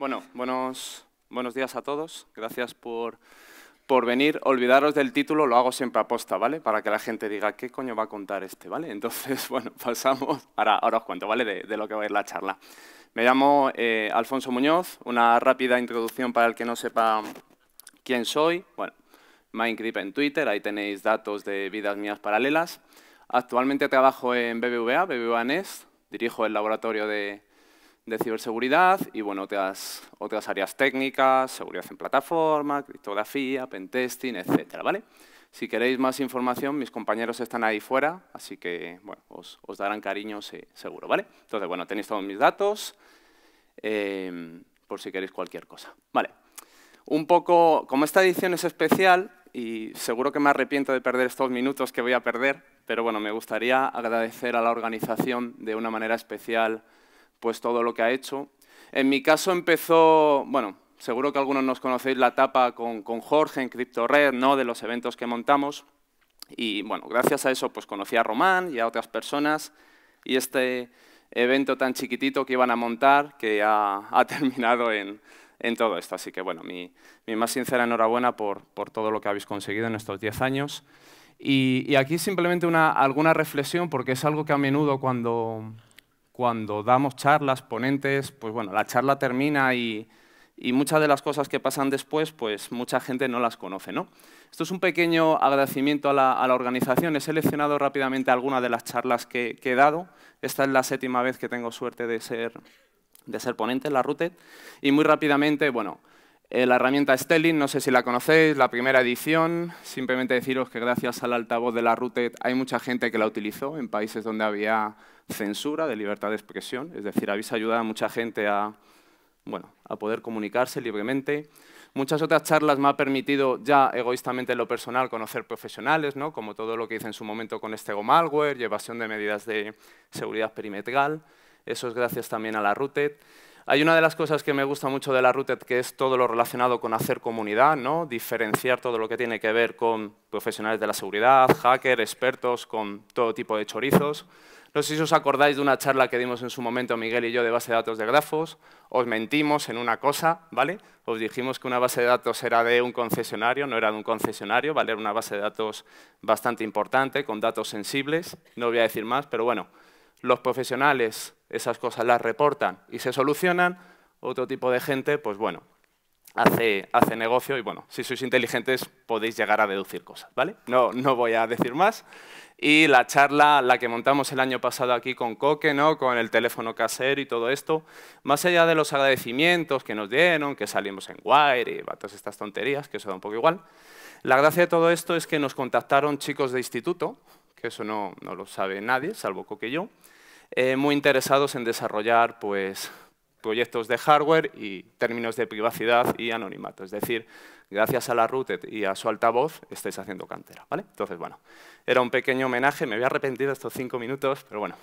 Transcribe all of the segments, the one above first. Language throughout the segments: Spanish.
Bueno, buenos, buenos días a todos. Gracias por, por venir. Olvidaros del título, lo hago siempre a posta, ¿vale? Para que la gente diga, ¿qué coño va a contar este, ¿vale? Entonces, bueno, pasamos. Ahora, ahora os cuento, ¿vale? De, lo que va a ir la charla. Me llamo eh, Alfonso Muñoz. Una rápida introducción para el que no sepa quién soy. Bueno, Mindcreep en Twitter, ahí tenéis datos de vidas mías paralelas. Actualmente trabajo en BBVA, BBVA Nest, dirijo el laboratorio de de ciberseguridad y bueno, otras, otras áreas técnicas, seguridad en plataforma, criptografía, pentesting, etcétera, ¿vale? Si queréis más información, mis compañeros están ahí fuera, así que os, darán cariño seguro, ¿vale? Entonces, bueno, tenéis todos mis datos em, por si queréis cualquier cosa. Vale, un poco, como esta edición es especial, y seguro que me arrepiento de perder estos minutos que voy a perder, pero bueno, me gustaría agradecer a la organización de una manera especial pues todo lo que ha hecho. En mi caso empezó, bueno, seguro que algunos nos conocéis la etapa con, Jorge en CryptoRed, ¿no? de los eventos que montamos. Y bueno, gracias a eso pues conocí a Román y a otras personas y este evento tan chiquitito que iban a montar que ha, ha terminado en, todo esto. Así que bueno, mi, mi más sincera enhorabuena por, todo lo que habéis conseguido en estos 10 años. Y, y aquí simplemente una, alguna reflexión porque es algo que a menudo cuando, cuando damos charlas, ponentes, pues bueno, la charla termina y, muchas de las cosas que pasan después, pues mucha gente no las conoce. ¿no? Esto es un pequeño agradecimiento a la, organización. He seleccionado rápidamente algunas de las charlas que, he dado. Esta es la séptima vez que tengo suerte de ser, de ser ponente en la RUTED. Y muy rápidamente, bueno, eh, la herramienta Stelling, no sé si la conocéis, la primera edición. Simplemente deciros que gracias al altavoz de la RUTED hay mucha gente que la utilizó en países donde había censura de libertad de expresión. Es decir, habéis ayudado a mucha gente a, bueno, a poder comunicarse libremente. Muchas otras charlas me ha permitido ya egoístamente en lo personal conocer profesionales, ¿no? como todo lo que hice en su momento con Estego Malware y evasión de medidas de seguridad perimetral. Eso es gracias también a la RUTED. Hay una de las cosas que me gusta mucho de la Rooted, que es todo lo relacionado con hacer comunidad, ¿no? diferenciar todo lo que tiene que ver con profesionales de la seguridad, hackers, expertos, con todo tipo de chorizos. No sé si os acordáis de una charla que dimos en su momento Miguel y yo de base de datos de grafos. Os mentimos en una cosa, ¿vale? Os dijimos que una base de datos era de un concesionario, no era de un concesionario, ¿vale? Era una base de datos bastante importante, con datos sensibles. No voy a decir más, pero bueno, los profesionales esas cosas las reportan y se solucionan, otro tipo de gente, pues bueno, hace, hace negocio y bueno, si sois inteligentes podéis llegar a deducir cosas, ¿vale? No, no voy a decir más. Y la charla, la que montamos el año pasado aquí con Coque, ¿no? con el teléfono casero y todo esto, más allá de los agradecimientos que nos dieron, que salimos en Wire y todas estas tonterías, que eso da un poco igual, la gracia de todo esto es que nos contactaron chicos de instituto, que eso no, no lo sabe nadie, salvo Coque y yo, eh, muy interesados en desarrollar pues, proyectos de hardware y términos de privacidad y anonimato. Es decir, gracias a la rootet y a su altavoz estáis haciendo cantera. ¿vale? Entonces, bueno, era un pequeño homenaje, me había arrepentido estos cinco minutos, pero bueno,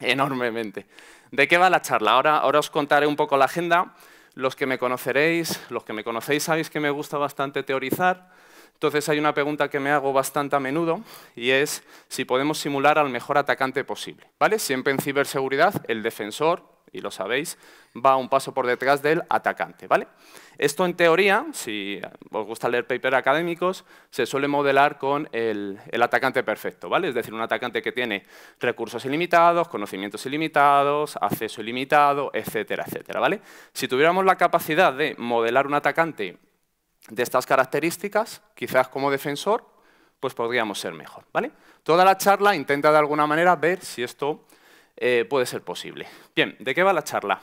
enormemente. ¿De qué va la charla? Ahora, ahora os contaré un poco la agenda. Los que me conoceréis, los que me conocéis sabéis que me gusta bastante teorizar. Entonces hay una pregunta que me hago bastante a menudo y es si podemos simular al mejor atacante posible. ¿vale? Siempre en ciberseguridad el defensor, y lo sabéis, va un paso por detrás del atacante. ¿vale? Esto en teoría, si os gusta leer papers académicos, se suele modelar con el, atacante perfecto, ¿vale? es decir, un atacante que tiene recursos ilimitados, conocimientos ilimitados, acceso ilimitado, etcétera, etcétera. ¿vale? Si tuviéramos la capacidad de modelar un atacante de estas características, quizás como defensor, pues podríamos ser mejor. ¿vale? Toda la charla intenta de alguna manera ver si esto eh, puede ser posible. Bien, ¿de qué va la charla?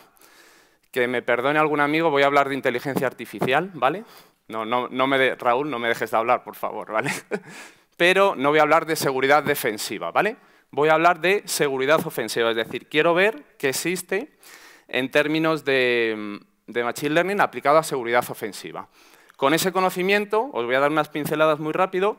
Que me perdone algún amigo, voy a hablar de inteligencia artificial, ¿vale? No, no, no me Raúl, no me dejes de hablar, por favor, ¿vale? Pero no voy a hablar de seguridad defensiva, ¿vale? Voy a hablar de seguridad ofensiva, es decir, quiero ver qué existe en términos de Machine Learning aplicado a seguridad ofensiva. Con ese conocimiento, os voy a dar unas pinceladas muy rápido,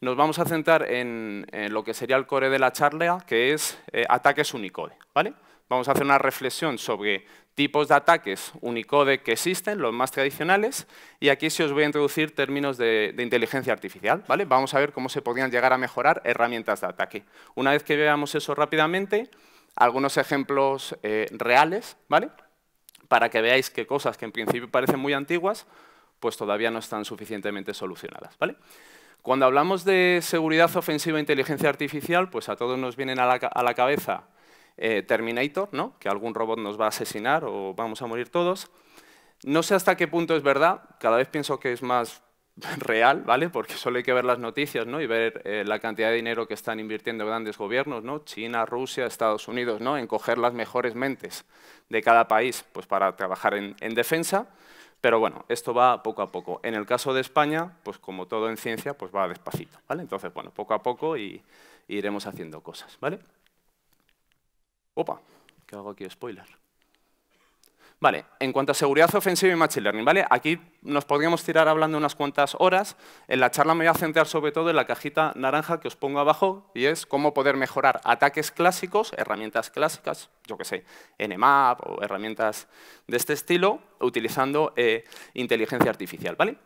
nos vamos a centrar en, lo que sería el core de la charla, que es eh, ataques Unicode. ¿vale? Vamos a hacer una reflexión sobre tipos de ataques Unicode que existen, los más tradicionales, y aquí sí os voy a introducir términos de, inteligencia artificial. ¿vale? Vamos a ver cómo se podrían llegar a mejorar herramientas de ataque. Una vez que veamos eso rápidamente, algunos ejemplos eh, reales, ¿vale? para que veáis que cosas que en principio parecen muy antiguas, pues todavía no están suficientemente solucionadas. ¿vale? Cuando hablamos de seguridad ofensiva e inteligencia artificial, pues a todos nos vienen a la, cabeza eh, Terminator, ¿no? que algún robot nos va a asesinar o vamos a morir todos. No sé hasta qué punto es verdad, cada vez pienso que es más real, ¿vale? Porque solo hay que ver las noticias, ¿no? Y ver eh, la cantidad de dinero que están invirtiendo grandes gobiernos, ¿no? China, Rusia, Estados Unidos, ¿no? En coger las mejores mentes de cada país, pues para trabajar en defensa. Pero bueno, esto va poco a poco. En el caso de España, pues como todo en ciencia, pues va despacito, ¿vale? Entonces, bueno, poco a poco y, iremos haciendo cosas, ¿vale? Opa, ¿qué hago aquí spoiler. Vale, en cuanto a seguridad ofensiva y machine learning, ¿vale? Aquí nos podríamos tirar hablando unas cuantas horas. En la charla me voy a centrar sobre todo en la cajita naranja que os pongo abajo y es cómo poder mejorar ataques clásicos, herramientas clásicas, yo que sé, NMAP o herramientas de este estilo, utilizando eh, inteligencia artificial, ¿vale?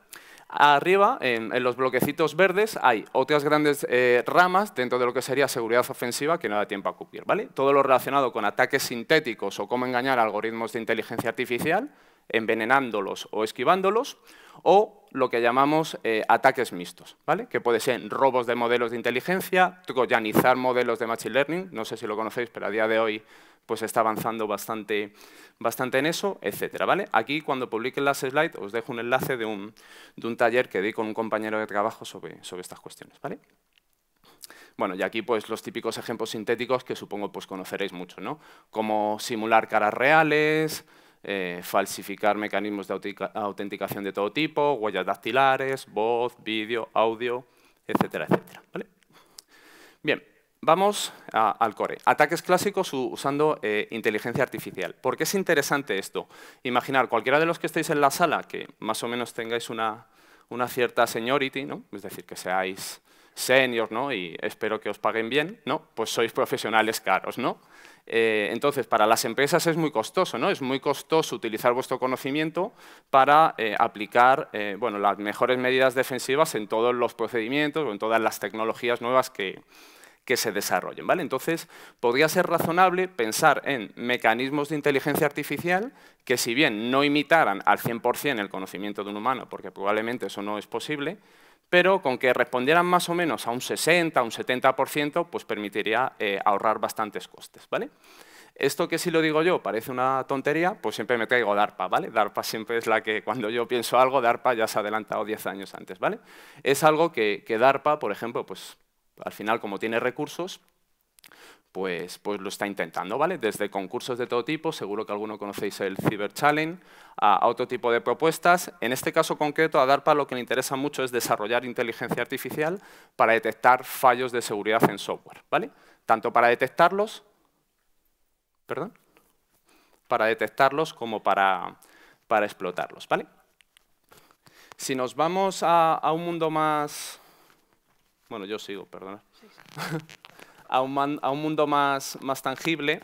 Arriba, en, los bloquecitos verdes, hay otras grandes eh, ramas dentro de lo que sería seguridad ofensiva que no da tiempo a cubrir. ¿vale? Todo lo relacionado con ataques sintéticos o cómo engañar algoritmos de inteligencia artificial, envenenándolos o esquivándolos, o lo que llamamos eh, ataques mixtos, ¿vale? que puede ser robos de modelos de inteligencia, troyanizar modelos de machine learning, no sé si lo conocéis, pero a día de hoy pues está avanzando bastante, bastante en eso, etc. ¿vale? Aquí, cuando publiquen las slides, os dejo un enlace de un, taller que di con un compañero de trabajo sobre, estas cuestiones. Bueno, y aquí pues los típicos ejemplos sintéticos que supongo pues conoceréis mucho, ¿no? Como simular caras reales, eh, falsificar mecanismos de autenticación de todo tipo, huellas dactilares, voz, vídeo, audio, etcétera, etcétera. ¿vale? Bien, vamos al core. Ataques clásicos usando eh, inteligencia artificial. ¿Por qué es interesante esto? Imaginar, cualquiera de los que estéis en la sala, que más o menos tengáis una, cierta seniority, ¿no? es decir, que seáis senior ¿no? y espero que os paguen bien, ¿no? pues sois profesionales caros. ¿no? Eh, entonces, para las empresas es muy costoso, ¿no? Es muy costoso utilizar vuestro conocimiento para eh, aplicar eh, bueno, las mejores medidas defensivas en todos los procedimientos o en todas las tecnologías nuevas que, que se desarrollen. ¿vale? Entonces, podría ser razonable pensar en mecanismos de inteligencia artificial que, si bien no imitaran al 100% el conocimiento de un humano, porque probablemente eso no es posible, pero con que respondieran más o menos a un 60, a un 70%, pues permitiría eh, ahorrar bastantes costes, ¿vale? Esto que si lo digo yo parece una tontería, pues siempre me caigo DARPA, ¿vale? DARPA siempre es la que cuando yo pienso algo, DARPA ya se ha adelantado 10 años antes, ¿vale? Es algo que, que DARPA, por ejemplo, pues al final como tiene recursos, pues, pues lo está intentando, ¿vale? Desde concursos de todo tipo, seguro que alguno conocéis el Cyber Challenge, a, otro tipo de propuestas. En este caso concreto, a DARPA lo que le interesa mucho es desarrollar inteligencia artificial para detectar fallos de seguridad en software, ¿vale? Tanto para detectarlos, perdón, para detectarlos como para, para explotarlos, ¿vale? Si nos vamos a, un mundo más... Bueno, yo sigo, perdona. Sí. a un, mundo más, más tangible,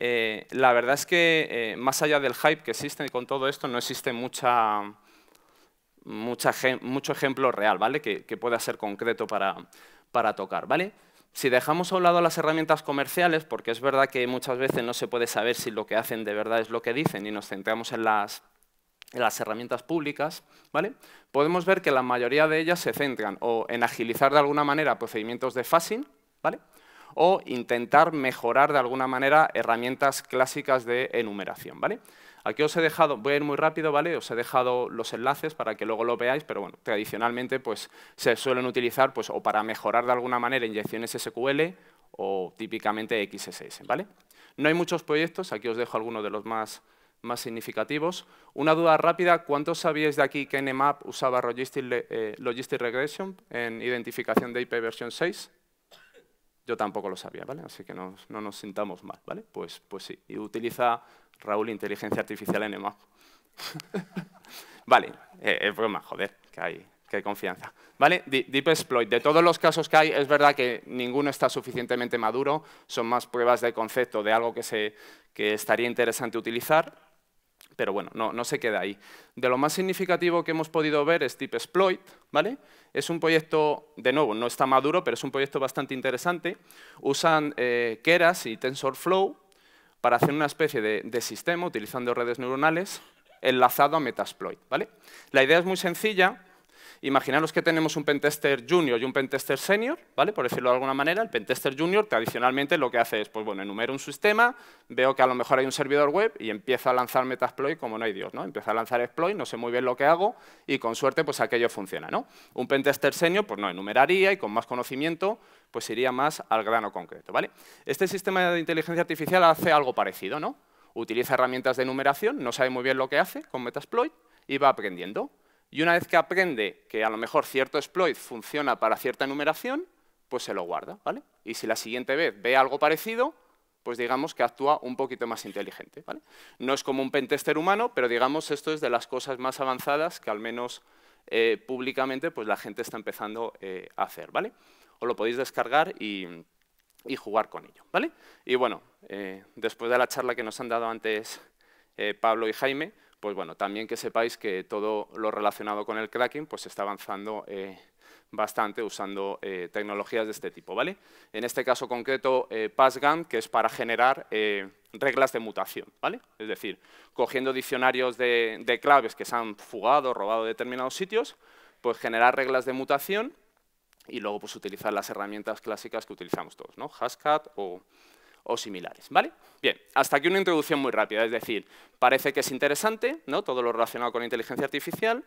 eh, la verdad es que eh, más allá del hype que existe con todo esto, no existe mucha, mucha mucho ejemplo real, ¿vale? Que, pueda ser concreto para, para tocar, ¿vale? Si dejamos a un lado las herramientas comerciales, porque es verdad que muchas veces no se puede saber si lo que hacen de verdad es lo que dicen y nos centramos en las, en las herramientas públicas, ¿vale? podemos ver que la mayoría de ellas se centran o en agilizar de alguna manera procedimientos de phasing, o intentar mejorar de alguna manera herramientas clásicas de enumeración, ¿vale? Aquí os he dejado, voy a ir muy rápido, ¿vale? Os he dejado los enlaces para que luego lo veáis, pero bueno, tradicionalmente pues, se suelen utilizar pues, o para mejorar de alguna manera inyecciones SQL o típicamente XSS, No hay muchos proyectos, aquí os dejo algunos de los más, significativos. Una duda rápida, ¿cuántos sabíais de aquí que Nmap usaba eh, Logistic, Regression en identificación de IP versión 6? Yo tampoco lo sabía, ¿vale? Así que no, nos sintamos mal, ¿vale? Pues, pues sí. Y utiliza Raúl inteligencia artificial en vale, eh, es broma, joder, que hay, que hay confianza. ¿Vale? Deep Exploit. De todos los casos que hay, es verdad que ninguno está suficientemente maduro, son más pruebas de concepto de algo que, se, que estaría interesante utilizar, pero bueno, no, se queda ahí. De lo más significativo que hemos podido ver es Deep Exploit, ¿vale? Es un proyecto, de nuevo, no está maduro, pero es un proyecto bastante interesante. Usan eh, Keras y TensorFlow para hacer una especie de, sistema utilizando redes neuronales enlazado a Metasploit, ¿vale? La idea es muy sencilla, Imaginaros que tenemos un pentester junior y un pentester senior, ¿vale? por decirlo de alguna manera. El pentester junior tradicionalmente lo que hace es, pues bueno, enumero un sistema, veo que a lo mejor hay un servidor web y empieza a lanzar metasploit como no hay Dios. ¿no? Empieza a lanzar exploit, no sé muy bien lo que hago y con suerte pues aquello funciona. ¿no? Un pentester senior pues no enumeraría y con más conocimiento pues iría más al grano concreto. ¿vale? Este sistema de inteligencia artificial hace algo parecido. ¿no? Utiliza herramientas de enumeración, no sabe muy bien lo que hace con Metasploit y va aprendiendo. Y una vez que aprende que a lo mejor cierto exploit funciona para cierta numeración, pues se lo guarda, ¿vale? Y si la siguiente vez ve algo parecido, pues digamos que actúa un poquito más inteligente, ¿vale? No es como un pentester humano, pero digamos esto es de las cosas más avanzadas que al menos eh, públicamente pues la gente está empezando eh, a hacer, ¿vale? O lo podéis descargar y, jugar con ello, ¿vale? Y bueno, eh, después de la charla que nos han dado antes Pablo y Jaime, pues bueno, también que sepáis que todo lo relacionado con el cracking pues está avanzando eh, bastante usando eh, tecnologías de este tipo. ¿vale? En este caso concreto, eh, que es para generar eh, reglas de mutación. ¿vale? Es decir, cogiendo diccionarios de, claves que se han fugado, robado de determinados sitios, pues generar reglas de mutación y luego pues, utilizar las herramientas clásicas que utilizamos todos, ¿no? Hascat o o similares. ¿vale? Bien, hasta aquí una introducción muy rápida, es decir, parece que es interesante ¿no? todo lo relacionado con inteligencia artificial,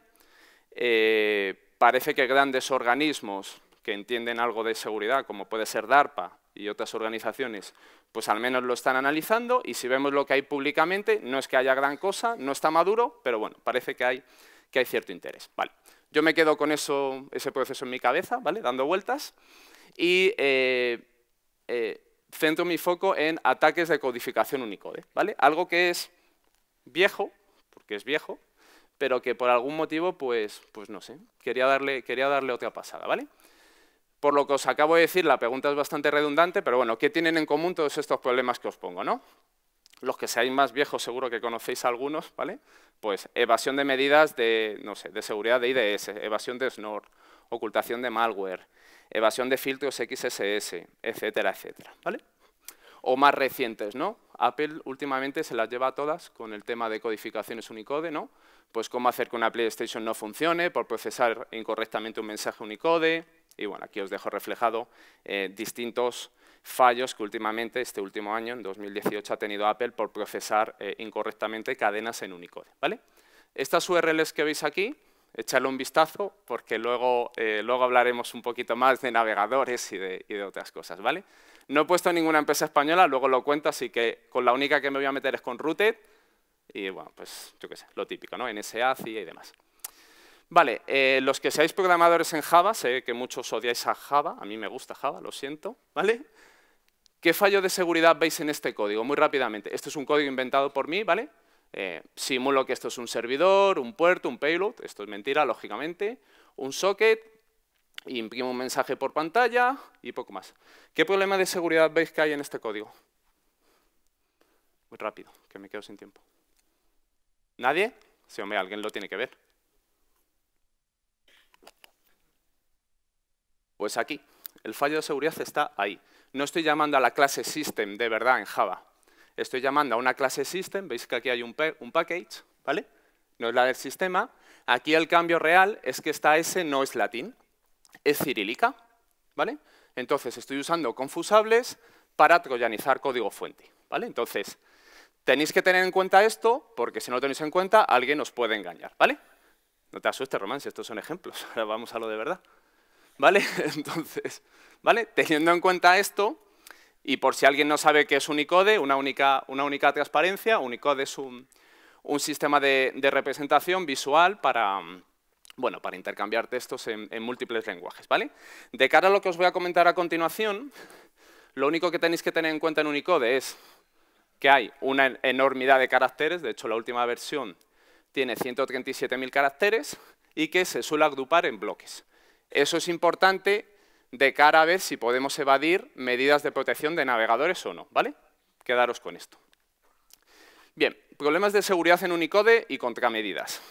eh, parece que grandes organismos que entienden algo de seguridad, como puede ser DARPA y otras organizaciones, pues al menos lo están analizando y si vemos lo que hay públicamente, no es que haya gran cosa, no está maduro, pero bueno, parece que hay, que hay cierto interés. Vale. Yo me quedo con eso, ese proceso en mi cabeza, ¿vale? dando vueltas, y eh, eh, centro mi foco en ataques de codificación Unicode, ¿vale? Algo que es viejo, porque es viejo, pero que por algún motivo, pues, pues no sé, quería darle, quería darle otra pasada, ¿vale? Por lo que os acabo de decir, la pregunta es bastante redundante, pero bueno, ¿qué tienen en común todos estos problemas que os pongo, no? Los que seáis más viejos seguro que conocéis algunos, ¿vale? Pues evasión de medidas de, no sé, de seguridad de IDS, evasión de SNOR, ocultación de malware, evasión de filtros XSS, etcétera, etcétera. ¿vale? O más recientes, ¿no? Apple últimamente se las lleva a todas con el tema de codificaciones Unicode, ¿no? Pues cómo hacer que una PlayStation no funcione por procesar incorrectamente un mensaje Unicode. Y bueno, aquí os dejo reflejado eh, distintos fallos que últimamente, este último año, en 2018, ha tenido Apple por procesar eh, incorrectamente cadenas en Unicode. ¿vale? Estas URLs que veis aquí echarle un vistazo porque luego, eh, luego hablaremos un poquito más de navegadores y de, otras cosas, ¿vale? No he puesto ninguna empresa española, luego lo cuento, así que con la única que me voy a meter es con Rooted y, bueno, pues yo qué sé, lo típico, ¿no? NSA, CIA y demás. Vale, eh, los que seáis programadores en Java, sé que muchos odiáis a Java, a mí me gusta Java, lo siento, ¿vale? ¿Qué fallo de seguridad veis en este código? Muy rápidamente, este es un código inventado por mí, ¿vale? Eh, simulo que esto es un servidor, un puerto, un payload, esto es mentira, lógicamente, un socket, imprimo un mensaje por pantalla y poco más. ¿Qué problema de seguridad veis que hay en este código? Muy rápido, que me quedo sin tiempo. ¿Nadie? Sí, hombre, alguien lo tiene que ver. Pues aquí, el fallo de seguridad está ahí. No estoy llamando a la clase system de verdad en Java, estoy llamando a una clase system, veis que aquí hay un, package, ¿vale? No es la del sistema. Aquí el cambio real es que esta S no es latín, es cirílica, ¿vale? Entonces estoy usando confusables para troyanizar código fuente, ¿vale? Entonces, tenéis que tener en cuenta esto, porque si no lo tenéis en cuenta, alguien os puede engañar, ¿vale? No te asustes, Román, si estos son ejemplos. Ahora vamos a lo de verdad. ¿Vale? Entonces, ¿vale? Teniendo en cuenta esto, y por si alguien no sabe qué es Unicode, una única, una única transparencia, Unicode es un, sistema de, representación visual para, bueno, para intercambiar textos en, múltiples lenguajes. ¿vale? De cara a lo que os voy a comentar a continuación, lo único que tenéis que tener en cuenta en Unicode es que hay una enormidad de caracteres, de hecho la última versión tiene 137.000 caracteres y que se suele agrupar en bloques. Eso es importante de cara a ver si podemos evadir medidas de protección de navegadores o no, ¿vale? Quedaros con esto. Bien, problemas de seguridad en Unicode y contramedidas.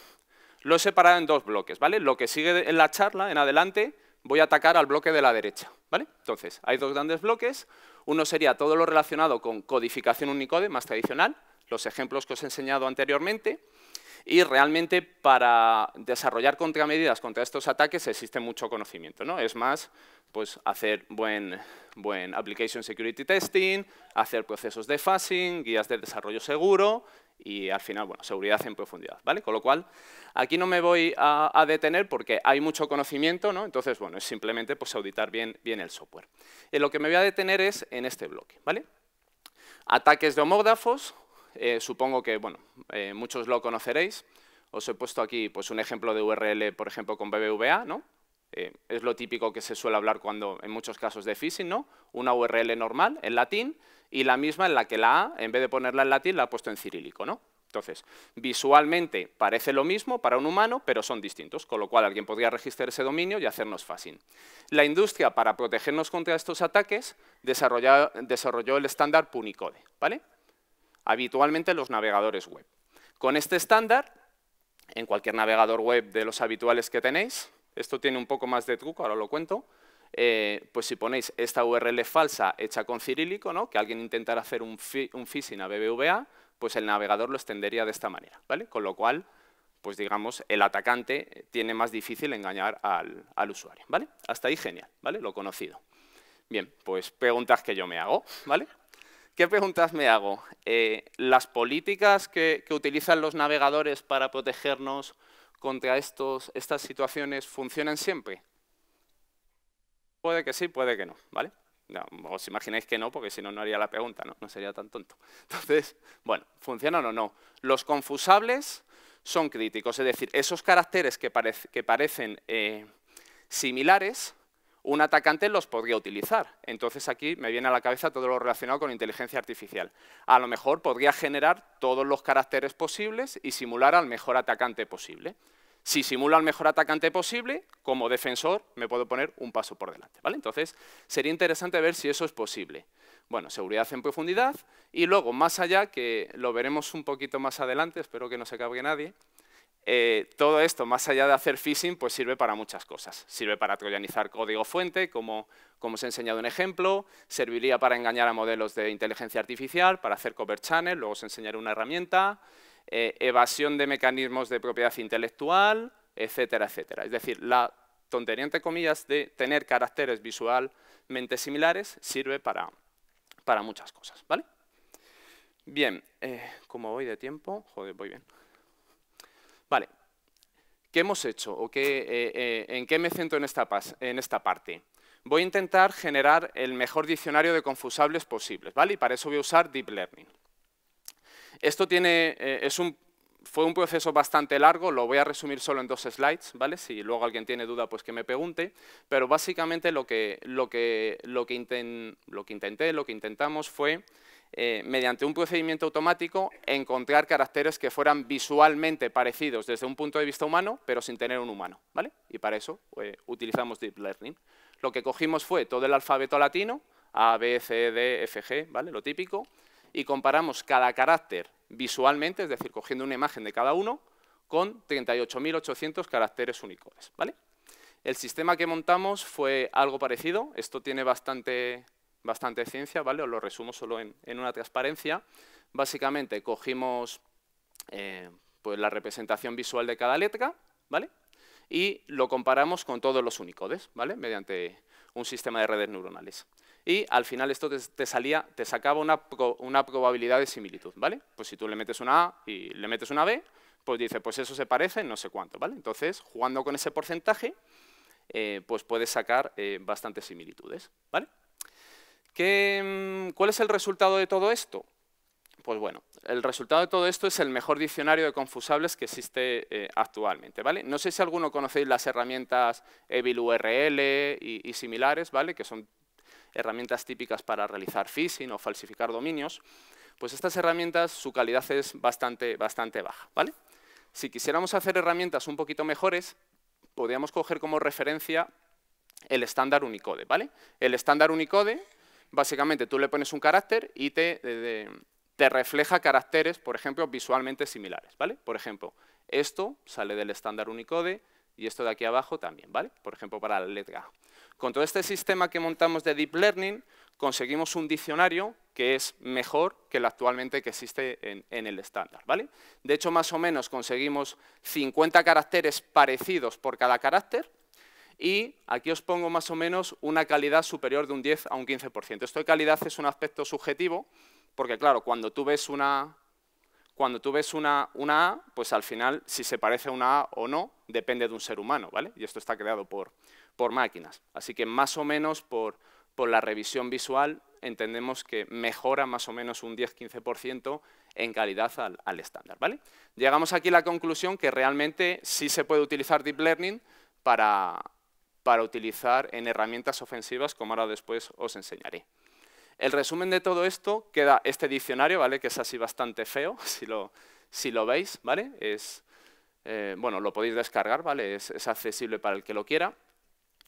Lo he separado en dos bloques, ¿vale? Lo que sigue en la charla, en adelante, voy a atacar al bloque de la derecha, ¿vale? Entonces, hay dos grandes bloques. Uno sería todo lo relacionado con codificación Unicode, más tradicional, los ejemplos que os he enseñado anteriormente, y realmente para desarrollar contramedidas contra estos ataques existe mucho conocimiento. ¿no? Es más, pues hacer buen, buen application security testing, hacer procesos de fuzzing guías de desarrollo seguro y al final, seguridad en profundidad, ¿vale? Con lo cual, aquí no me voy a, detener porque hay mucho conocimiento, ¿no? Entonces, bueno, es simplemente pues, auditar bien, bien el software. En lo que me voy a detener es en este bloque, ¿vale? Ataques de homógrafos, eh, supongo que bueno, eh, muchos lo conoceréis. Os he puesto aquí pues, un ejemplo de URL, por ejemplo, con BBVA, ¿no? Eh, es lo típico que se suele hablar cuando, en muchos casos de phishing, ¿no? Una URL normal, en latín, y la misma en la que la A, en vez de ponerla en latín, la ha puesto en cirílico, ¿no? Entonces, visualmente parece lo mismo para un humano, pero son distintos, con lo cual alguien podría registrar ese dominio y hacernos phishing. La industria, para protegernos contra estos ataques, desarrolló el estándar Punicode, ¿vale? habitualmente los navegadores web. Con este estándar, en cualquier navegador web de los habituales que tenéis, esto tiene un poco más de truco, ahora lo cuento, eh, pues si ponéis esta URL falsa hecha con cirílico, ¿no? que alguien intentara hacer un, un, phishing a BBVA, pues el navegador lo extendería de esta manera, ¿vale? Con lo cual, pues digamos, el atacante tiene más difícil engañar al, al usuario, ¿vale? Hasta ahí genial, ¿vale? Lo conocido. Bien, pues preguntas que yo me hago, ¿vale? ¿Qué preguntas me hago? Eh, ¿Las políticas que, utilizan los navegadores para protegernos contra estos, estas situaciones funcionan siempre? Puede que sí, puede que no, ¿vale? os imagináis que no, porque si no, no haría la pregunta, ¿no? sería tan tonto. Entonces, bueno, ¿funcionan o no? Los confusables son críticos, es decir, esos caracteres que, parecen eh, similares un atacante los podría utilizar. Entonces aquí me viene a la cabeza todo lo relacionado con inteligencia artificial. A lo mejor podría generar todos los caracteres posibles y simular al mejor atacante posible. Si simula al mejor atacante posible, como defensor me puedo poner un paso por delante. Entonces sería interesante ver si eso es posible. Bueno, seguridad en profundidad y luego más allá, que lo veremos un poquito más adelante, espero que no se acabe nadie, eh, todo esto, más allá de hacer phishing, pues sirve para muchas cosas. Sirve para troyanizar código fuente, como, como os he enseñado un ejemplo, serviría para engañar a modelos de inteligencia artificial, para hacer cover channel, luego os enseñaré una herramienta, eh, evasión de mecanismos de propiedad intelectual, etcétera, etcétera. Es decir, la tontería, entre comillas, de tener caracteres visualmente similares sirve para, para muchas cosas, ¿vale? Bien, eh, como voy de tiempo, joder, voy bien. Vale, ¿qué hemos hecho o qué, eh, eh, en qué me centro en esta, en esta parte? Voy a intentar generar el mejor diccionario de confusables posibles, ¿vale? Y para eso voy a usar Deep Learning. Esto tiene, eh, fue un proceso bastante largo, lo voy a resumir solo en dos slides, ¿vale? Si luego alguien tiene duda, pues que me pregunte, pero básicamente lo que, lo que, lo que intenté, lo que intentamos fue eh, mediante un procedimiento automático, encontrar caracteres que fueran visualmente parecidos desde un punto de vista humano, pero sin tener un humano. ¿vale? Y para eso eh, utilizamos Deep Learning. Lo que cogimos fue todo el alfabeto latino, A, B, C, D, F, G, ¿vale? lo típico, y comparamos cada carácter visualmente, es decir, cogiendo una imagen de cada uno, con 38.800 caracteres únicos. ¿vale? El sistema que montamos fue algo parecido, esto tiene bastante bastante ciencia, ¿vale? Os lo resumo solo en, una transparencia. Básicamente cogimos eh, pues la representación visual de cada letra, ¿vale? Y lo comparamos con todos los unicodes, ¿vale? Mediante un sistema de redes neuronales. Y al final esto te, salía, te sacaba una, probabilidad de similitud, ¿vale? Pues si tú le metes una A y le metes una B, pues dice, pues eso se parece no sé cuánto, ¿vale? Entonces, jugando con ese porcentaje, eh, pues puedes sacar eh, bastantes similitudes, ¿vale? Mm, ¿Cuál es el resultado de todo esto? Pues bueno, el resultado de todo esto es el mejor diccionario de confusables que existe eh, actualmente, ¿vale? No sé si alguno conocéis las herramientas Evil URL y, similares, ¿vale? Que son herramientas típicas para realizar phishing o falsificar dominios, pues estas herramientas, su calidad es bastante, bastante baja. ¿vale? Si quisiéramos hacer herramientas un poquito mejores, podríamos coger como referencia el estándar Unicode. ¿vale? El estándar Unicode básicamente tú le pones un carácter y te, refleja caracteres, por ejemplo, visualmente similares, ¿vale? Por ejemplo, esto sale del estándar Unicode y esto de aquí abajo también, ¿vale? Por ejemplo, para la letra Con todo este sistema que montamos de Deep Learning, conseguimos un diccionario que es mejor que el actualmente que existe en, en, el estándar. ¿vale? De hecho, más o menos conseguimos 50 caracteres parecidos por cada carácter y aquí os pongo más o menos una calidad superior de un 10 a un 15%. Esto de calidad es un aspecto subjetivo, porque claro, cuando tú ves una, cuando tú ves una, una A, pues al final si se parece a una A o no, depende de un ser humano, ¿vale? Y esto está creado por, por máquinas. Así que más o menos por, la revisión visual entendemos que mejora más o menos un 10-15% en calidad al, al estándar. ¿vale? Llegamos aquí a la conclusión que realmente sí se puede utilizar Deep Learning para, para utilizar en herramientas ofensivas, como ahora después os enseñaré. El resumen de todo esto queda este diccionario, ¿vale? que es así bastante feo, si lo, veis, ¿vale? Es, eh, bueno, lo podéis descargar, ¿vale? Es, accesible para el que lo quiera.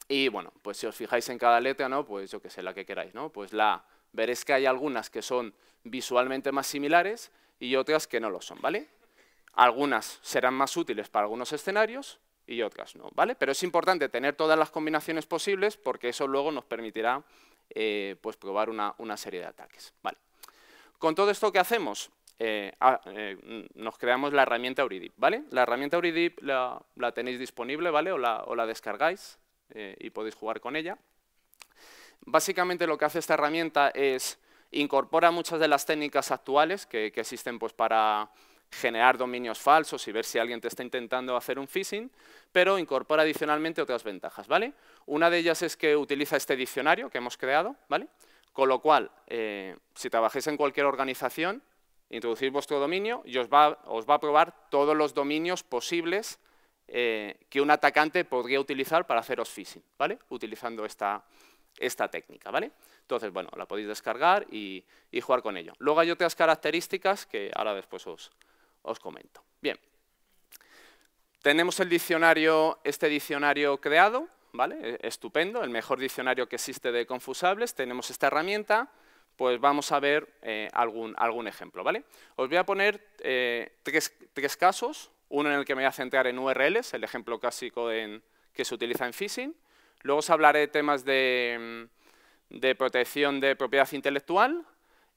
Y bueno, pues si os fijáis en cada letra, ¿no? Pues yo que sé, la que queráis, ¿no? Pues la veréis que hay algunas que son visualmente más similares y otras que no lo son, ¿vale? Algunas serán más útiles para algunos escenarios, y otras no, ¿vale? Pero es importante tener todas las combinaciones posibles porque eso luego nos permitirá eh, pues probar una, serie de ataques, ¿vale? Con todo esto que hacemos, eh, ah, eh, nos creamos la herramienta uridip ¿vale? La herramienta uridip la, tenéis disponible, ¿vale? O la, o la descargáis y podéis jugar con ella. Básicamente lo que hace esta herramienta es incorpora muchas de las técnicas actuales que, que existen pues, para generar dominios falsos y ver si alguien te está intentando hacer un phishing, pero incorpora adicionalmente otras ventajas, ¿vale? Una de ellas es que utiliza este diccionario que hemos creado, ¿vale? Con lo cual, eh, si trabajáis en cualquier organización, introducir vuestro dominio y os va, a probar todos los dominios posibles eh, que un atacante podría utilizar para haceros phishing, ¿vale? Utilizando esta, técnica, ¿vale? Entonces, bueno, la podéis descargar y jugar con ello. Luego hay otras características que ahora después os, os comento. Bien, tenemos el diccionario, este diccionario creado, ¿vale? E, estupendo, el mejor diccionario que existe de confusables. Tenemos esta herramienta, pues vamos a ver eh, algún, algún, ejemplo, ¿vale? Os voy a poner eh, tres, casos, uno en el que me voy a centrar en URLs, el ejemplo clásico en, que se utiliza en phishing. Luego os hablaré de temas de protección de propiedad intelectual,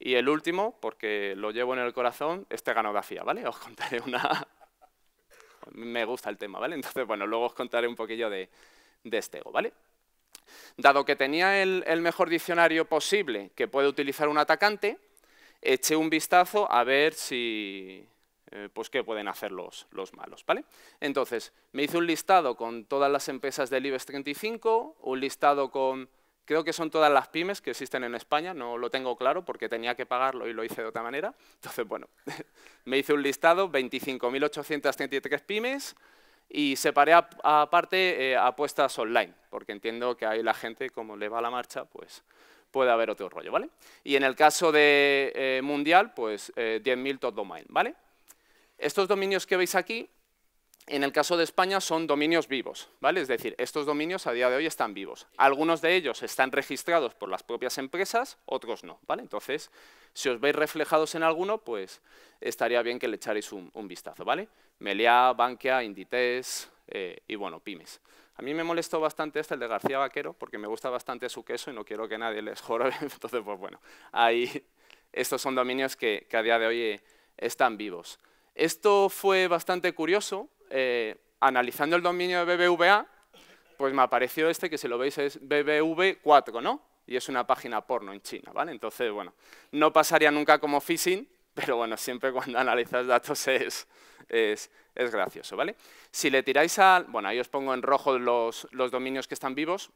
y el último, porque lo llevo en el corazón, este ganó ¿vale? Os contaré una... Me gusta el tema, ¿vale? Entonces, bueno, luego os contaré un poquillo de, de este ¿vale? Dado que tenía el, mejor diccionario posible que puede utilizar un atacante, eché un vistazo a ver si, eh, pues qué pueden hacer los, los, malos, ¿vale? Entonces, me hice un listado con todas las empresas del IBEX 35, un listado con Creo que son todas las pymes que existen en España, no lo tengo claro porque tenía que pagarlo y lo hice de otra manera. Entonces, bueno, me hice un listado, 25.833 pymes y separé aparte eh, apuestas online, porque entiendo que ahí la gente, como le va a la marcha, pues puede haber otro rollo, ¿vale? Y en el caso de eh, mundial, pues 10.000 eh, top domain, ¿vale? Estos dominios que veis aquí en el caso de España son dominios vivos, ¿vale? Es decir, estos dominios a día de hoy están vivos. Algunos de ellos están registrados por las propias empresas, otros no, ¿vale? Entonces, si os veis reflejados en alguno, pues estaría bien que le echarais un, vistazo, ¿vale? Meliá, Bankia, Inditex eh, y, bueno, Pymes. A mí me molestó bastante este, el de García Vaquero, porque me gusta bastante su queso y no quiero que nadie les jore. Entonces, pues bueno, ahí estos son dominios que, a día de hoy eh, están vivos. Esto fue bastante curioso eh, analizando el dominio de BBVA, pues me apareció este que si lo veis es BBV4, ¿no? Y es una página porno en China, ¿vale? Entonces, bueno, no pasaría nunca como phishing, pero bueno, siempre cuando analizas datos es, gracioso, ¿vale? Si le tiráis al... Bueno, ahí os pongo en rojo los, los dominios que están vivos.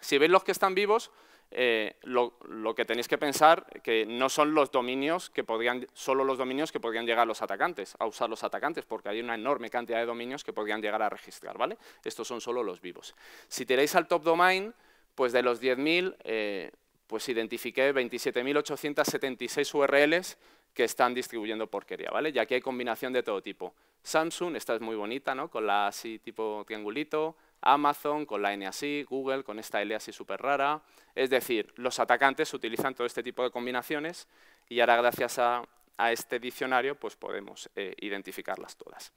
Si veis los que están vivos, eh, lo, que tenéis que pensar que no son los dominios que podrían, solo los dominios que podrían llegar los atacantes, a usar los atacantes, porque hay una enorme cantidad de dominios que podrían llegar a registrar, ¿vale? Estos son solo los vivos. Si tiráis al top domain, pues de los 10.000, eh, pues identifiqué 27.876 URLs que están distribuyendo porquería, ¿vale? Y aquí hay combinación de todo tipo. Samsung, esta es muy bonita, ¿no? Con la así tipo triangulito, Amazon con la N así, Google con esta L así súper rara. Es decir, los atacantes utilizan todo este tipo de combinaciones y ahora gracias a, este diccionario pues podemos eh, identificarlas todas.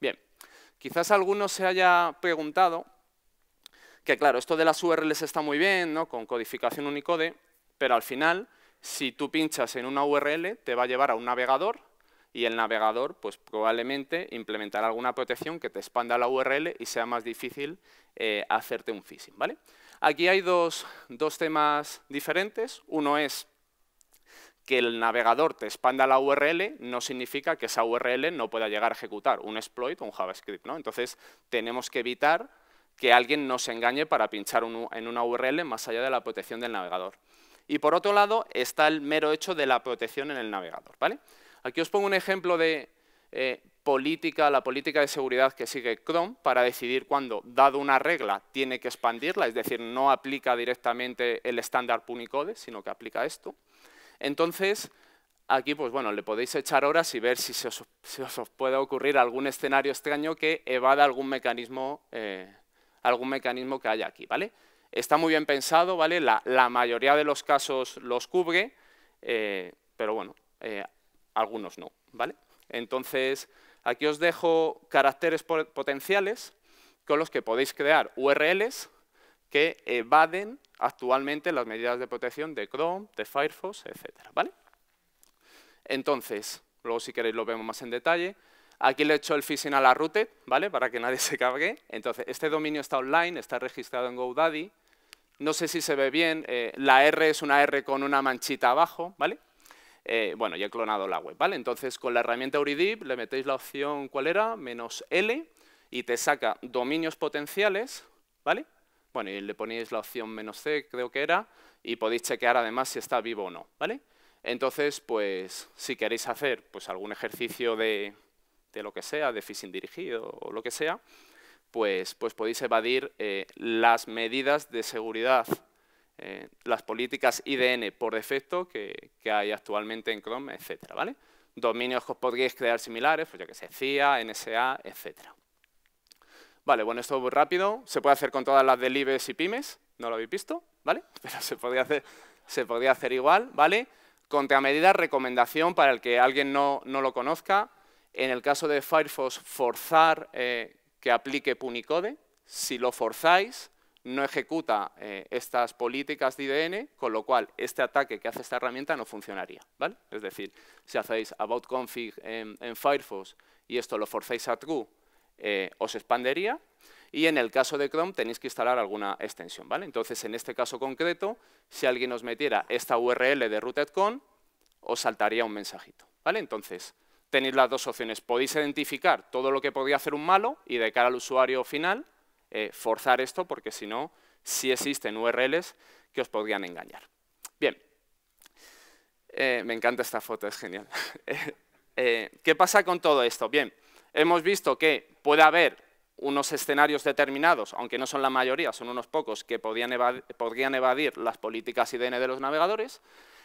Bien, quizás alguno se haya preguntado que claro, esto de las URLs está muy bien, ¿no? con codificación Unicode, pero al final, si tú pinchas en una URL, te va a llevar a un navegador y el navegador pues probablemente implementará alguna protección que te expanda la URL y sea más difícil eh, hacerte un phishing. ¿vale? Aquí hay dos, temas diferentes. Uno es que el navegador te expanda la URL no significa que esa URL no pueda llegar a ejecutar un exploit o un JavaScript. ¿no? Entonces, tenemos que evitar que alguien nos engañe para pinchar en una URL más allá de la protección del navegador. Y por otro lado, está el mero hecho de la protección en el navegador. ¿vale? Aquí os pongo un ejemplo de eh, política, la política de seguridad que sigue Chrome para decidir cuándo, dado una regla, tiene que expandirla, es decir, no aplica directamente el estándar Punicode, sino que aplica esto. Entonces, aquí pues bueno, le podéis echar horas y ver si se os, puede ocurrir algún escenario extraño que evada algún mecanismo, eh, algún mecanismo que haya aquí, ¿vale? Está muy bien pensado, ¿vale? La, mayoría de los casos los cubre, eh, pero bueno, algunos no, ¿vale? Entonces, aquí os dejo caracteres potenciales con los que podéis crear URLs que evaden actualmente las medidas de protección de Chrome, de Firefox, etc. ¿vale? Entonces, luego si queréis lo vemos más en detalle. Aquí le he hecho el phishing a la rooted, ¿vale? Para que nadie se cargue. Entonces, este dominio está online, está registrado en GoDaddy. No sé si se ve bien, eh, la R es una R con una manchita abajo, ¿vale? Eh, bueno, ya he clonado la web, ¿vale? Entonces, con la herramienta Uridip le metéis la opción, ¿cuál era? Menos L, y te saca dominios potenciales, ¿vale? Bueno, y le ponéis la opción menos C, creo que era, y podéis chequear además si está vivo o no, ¿vale? Entonces, pues, si queréis hacer pues, algún ejercicio de, de lo que sea, de phishing dirigido o lo que sea, pues, pues podéis evadir eh, las medidas de seguridad eh, las políticas IDN por defecto que, hay actualmente en Chrome, etcétera, ¿vale? Dominios que os podríais crear similares, pues ya que se CIA, NSA, etc. Vale, bueno, esto muy rápido. Se puede hacer con todas las delibes y pymes, no lo habéis visto, ¿vale? Pero se podría hacer, se podría hacer igual, ¿vale? medida recomendación para el que alguien no, lo conozca. En el caso de Firefox, forzar eh, que aplique Punicode. Si lo forzáis, no ejecuta eh, estas políticas de IDN, con lo cual este ataque que hace esta herramienta no funcionaría. ¿vale? Es decir, si hacéis about config en, Firefox y esto lo forcéis a true, eh, os expandería. Y en el caso de Chrome tenéis que instalar alguna extensión. ¿vale? Entonces, en este caso concreto, si alguien os metiera esta URL de rootedcon, os saltaría un mensajito. ¿vale? Entonces, tenéis las dos opciones. Podéis identificar todo lo que podría hacer un malo y de cara al usuario final, eh, forzar esto porque si no, sí existen URLs que os podrían engañar. Bien, eh, me encanta esta foto, es genial. Eh, ¿Qué pasa con todo esto? Bien, hemos visto que puede haber unos escenarios determinados, aunque no son la mayoría, son unos pocos, que podrían evadir, podrían evadir las políticas IDN de los navegadores.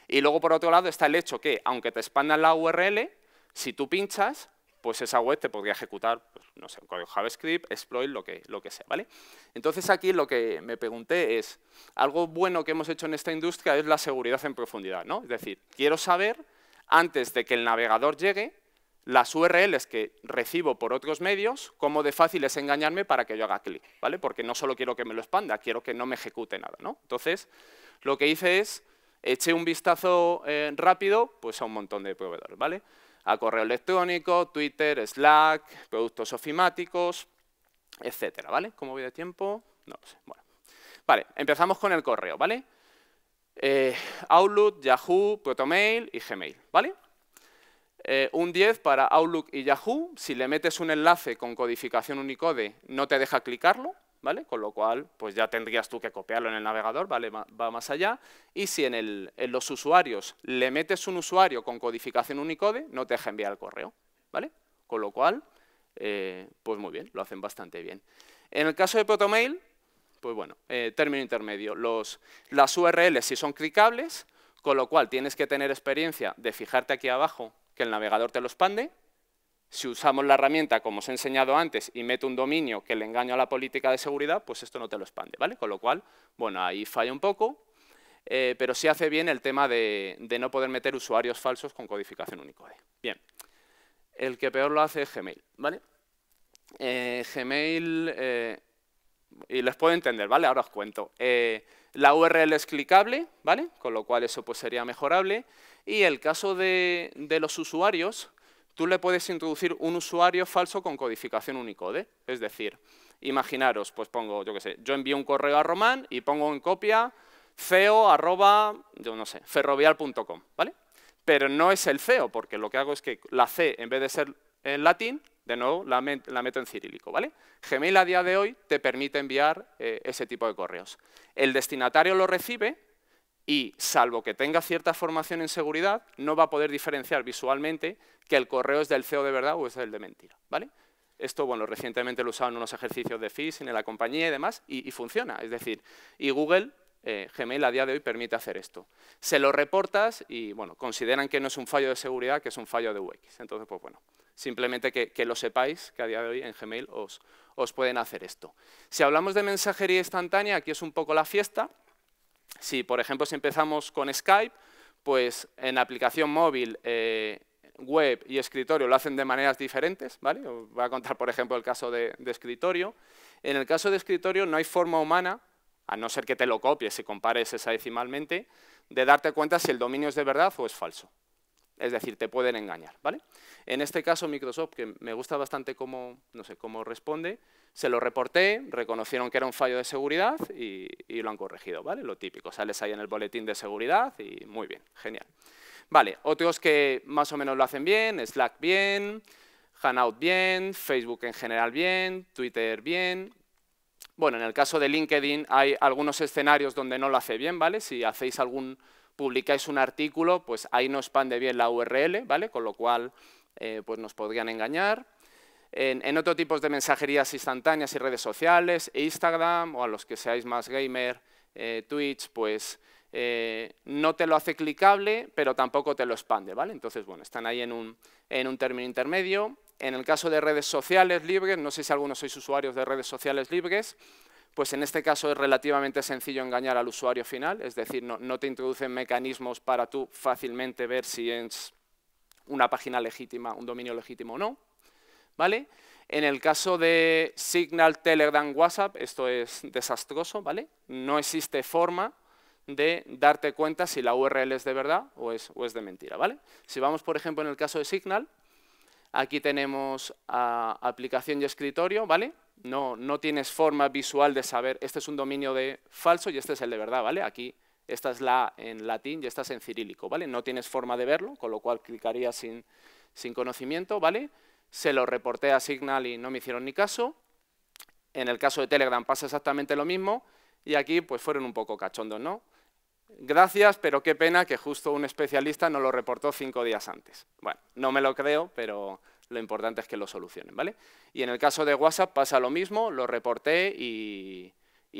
Y luego, por otro lado, está el hecho que, aunque te expandan la URL, si tú pinchas, pues esa web te podría ejecutar, pues, no sé, código JavaScript, exploit, lo que, lo que sea, ¿vale? Entonces aquí lo que me pregunté es, algo bueno que hemos hecho en esta industria es la seguridad en profundidad, ¿no? Es decir, quiero saber, antes de que el navegador llegue, las URLs que recibo por otros medios, cómo de fácil es engañarme para que yo haga clic, ¿vale? Porque no solo quiero que me lo expanda, quiero que no me ejecute nada, ¿no? Entonces, lo que hice es, eché un vistazo eh, rápido pues, a un montón de proveedores, ¿vale? a correo electrónico, Twitter, Slack, productos ofimáticos, etcétera, ¿vale? ¿Cómo voy de tiempo? No lo sé, bueno. Vale, empezamos con el correo, ¿vale? Eh, Outlook, Yahoo, Protomail y Gmail, ¿vale? Eh, un 10 para Outlook y Yahoo. Si le metes un enlace con codificación Unicode, no te deja clicarlo. ¿vale? Con lo cual, pues ya tendrías tú que copiarlo en el navegador, ¿vale? Va más allá. Y si en, el, los usuarios le metes un usuario con codificación Unicode, no te deja enviar el correo, ¿vale? Con lo cual, eh, pues muy bien, lo hacen bastante bien. En el caso de ProtoMail, pues bueno, eh, término intermedio. Los, las URLs sí son clicables, con lo cual tienes que tener experiencia de fijarte aquí abajo que el navegador te lo expande, si usamos la herramienta, como os he enseñado antes, y meto un dominio que le engaño a la política de seguridad, pues esto no te lo expande, ¿vale? Con lo cual, bueno, ahí falla un poco, eh, pero sí hace bien el tema de, no poder meter usuarios falsos con codificación Unicode. Bien, el que peor lo hace es Gmail, ¿vale? Eh, Gmail, eh, y les puedo entender, ¿vale? Ahora os cuento. la URL es clicable, ¿vale? Con lo cual eso pues, sería mejorable. Y el caso de los usuarios, tú le puedes introducir un usuario falso con codificación Unicode. Es decir, imaginaros, pues pongo, yo qué sé, yo envío un correo a Román y pongo en copia ceo arroba, yo no sé, ferrovial.com, ¿vale? Pero no es el ceo, porque lo que hago es que la C, en vez de ser en latín, de nuevo la, meto en cirílico, ¿vale? Gmail a día de hoy te permite enviar eh, ese tipo de correos. El destinatario lo recibe, y, salvo que tenga cierta formación en seguridad, no va a poder diferenciar visualmente que el correo es del CEO de verdad o es del de mentira. ¿vale? Esto, bueno, recientemente lo usaban en unos ejercicios de phishing en la compañía y demás, y, funciona. Es decir, y Google eh, Gmail a día de hoy permite hacer esto. Se lo reportas y bueno, consideran que no es un fallo de seguridad, que es un fallo de UX. Entonces, pues bueno, simplemente que, lo sepáis que a día de hoy en Gmail os, os pueden hacer esto. Si hablamos de mensajería instantánea, aquí es un poco la fiesta. Si, por ejemplo, si empezamos con Skype, pues en aplicación móvil, eh, web y escritorio lo hacen de maneras diferentes, ¿vale? voy a contar, por ejemplo, el caso de, escritorio. En el caso de escritorio no hay forma humana, a no ser que te lo copies y compares esa decimalmente, de darte cuenta si el dominio es de verdad o es falso. Es decir, te pueden engañar, ¿vale? En este caso, Microsoft, que me gusta bastante cómo, no sé, cómo responde, se lo reporté, reconocieron que era un fallo de seguridad y, lo han corregido, ¿vale? Lo típico, sales ahí en el boletín de seguridad y muy bien, genial. Vale, otros que más o menos lo hacen bien, Slack bien, Hangout bien, Facebook en general bien, Twitter bien. Bueno, en el caso de LinkedIn hay algunos escenarios donde no lo hace bien, ¿vale? Si hacéis algún, publicáis un artículo, pues ahí no expande bien la URL, ¿vale? Con lo cual, eh, pues nos podrían engañar en, otro otros tipos de mensajerías instantáneas y redes sociales, e Instagram o a los que seáis más gamer, eh, Twitch, pues eh, no te lo hace clicable, pero tampoco te lo expande, ¿vale? Entonces, bueno, están ahí en un, en un término intermedio. En el caso de redes sociales libres, no sé si algunos sois usuarios de redes sociales libres, pues en este caso es relativamente sencillo engañar al usuario final, es decir, no, no, te introducen mecanismos para tú fácilmente ver si es una página legítima, un dominio legítimo o no. ¿vale? En el caso de Signal, Telegram, WhatsApp, esto es desastroso, ¿vale? No existe forma de darte cuenta si la URL es de verdad o es, de mentira, ¿vale? Si vamos, por ejemplo, en el caso de Signal, aquí tenemos aplicación y escritorio, ¿vale? No, no tienes forma visual de saber, este es un dominio de falso y este es el de verdad, ¿vale? Aquí esta es la en latín y esta es en cirílico, ¿vale? No tienes forma de verlo, con lo cual clicarías sin, sin conocimiento, ¿vale? se lo reporté a Signal y no me hicieron ni caso. En el caso de Telegram pasa exactamente lo mismo y aquí pues fueron un poco cachondos, ¿no? Gracias, pero qué pena que justo un especialista no lo reportó cinco días antes. Bueno, no me lo creo, pero lo importante es que lo solucionen, ¿vale? Y en el caso de WhatsApp pasa lo mismo, lo reporté y,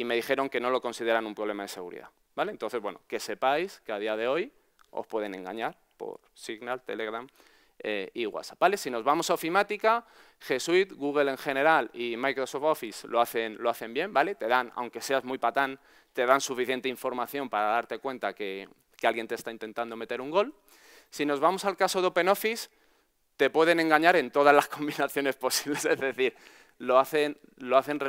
me dijeron que no lo consideran un problema de seguridad, ¿vale? Entonces, bueno, que sepáis que a día de hoy os pueden engañar por Signal, Telegram, eh, y WhatsApp. Si nos vamos a ofimática, G Google en general y Microsoft Office lo hacen, lo hacen bien, ¿vale? Te dan, aunque seas muy patán, te dan suficiente información para darte cuenta que, alguien te está intentando meter un gol. Si nos vamos al caso de OpenOffice, te pueden engañar en todas las combinaciones posibles, es decir, lo hacen, lo hacen,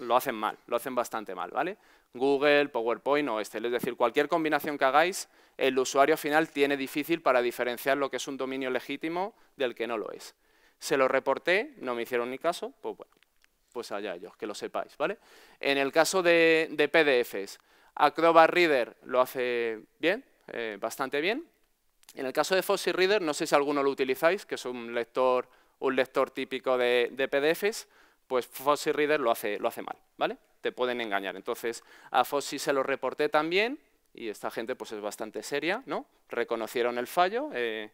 lo hacen mal, lo hacen bastante mal, ¿vale? Google, PowerPoint o Excel. Es decir, cualquier combinación que hagáis, el usuario final tiene difícil para diferenciar lo que es un dominio legítimo del que no lo es. Se lo reporté, no me hicieron ni caso, pues bueno, pues allá ellos, que lo sepáis, ¿vale? En el caso de, PDFs, Acrobat Reader lo hace bien, eh, bastante bien. En el caso de Fossil Reader, no sé si alguno lo utilizáis, que es un lector, un lector típico de, PDFs, pues Foxy Reader lo hace, lo hace mal, ¿vale? te pueden engañar. Entonces, a Fossi se lo reporté también, y esta gente pues es bastante seria, ¿no? Reconocieron el fallo, eh,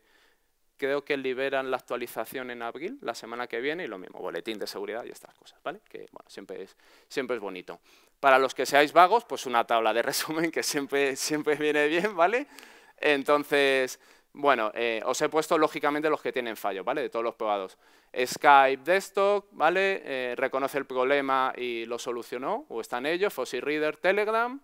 creo que liberan la actualización en abril, la semana que viene, y lo mismo, boletín de seguridad y estas cosas, ¿vale? Que, bueno, siempre es, siempre es bonito. Para los que seáis vagos, pues una tabla de resumen que siempre, siempre viene bien, ¿vale? Entonces, bueno, eh, os he puesto lógicamente los que tienen fallos, ¿vale? De todos los probados. Skype Desktop, ¿vale? Eh, reconoce el problema y lo solucionó, o están ellos, Fossy Reader, Telegram.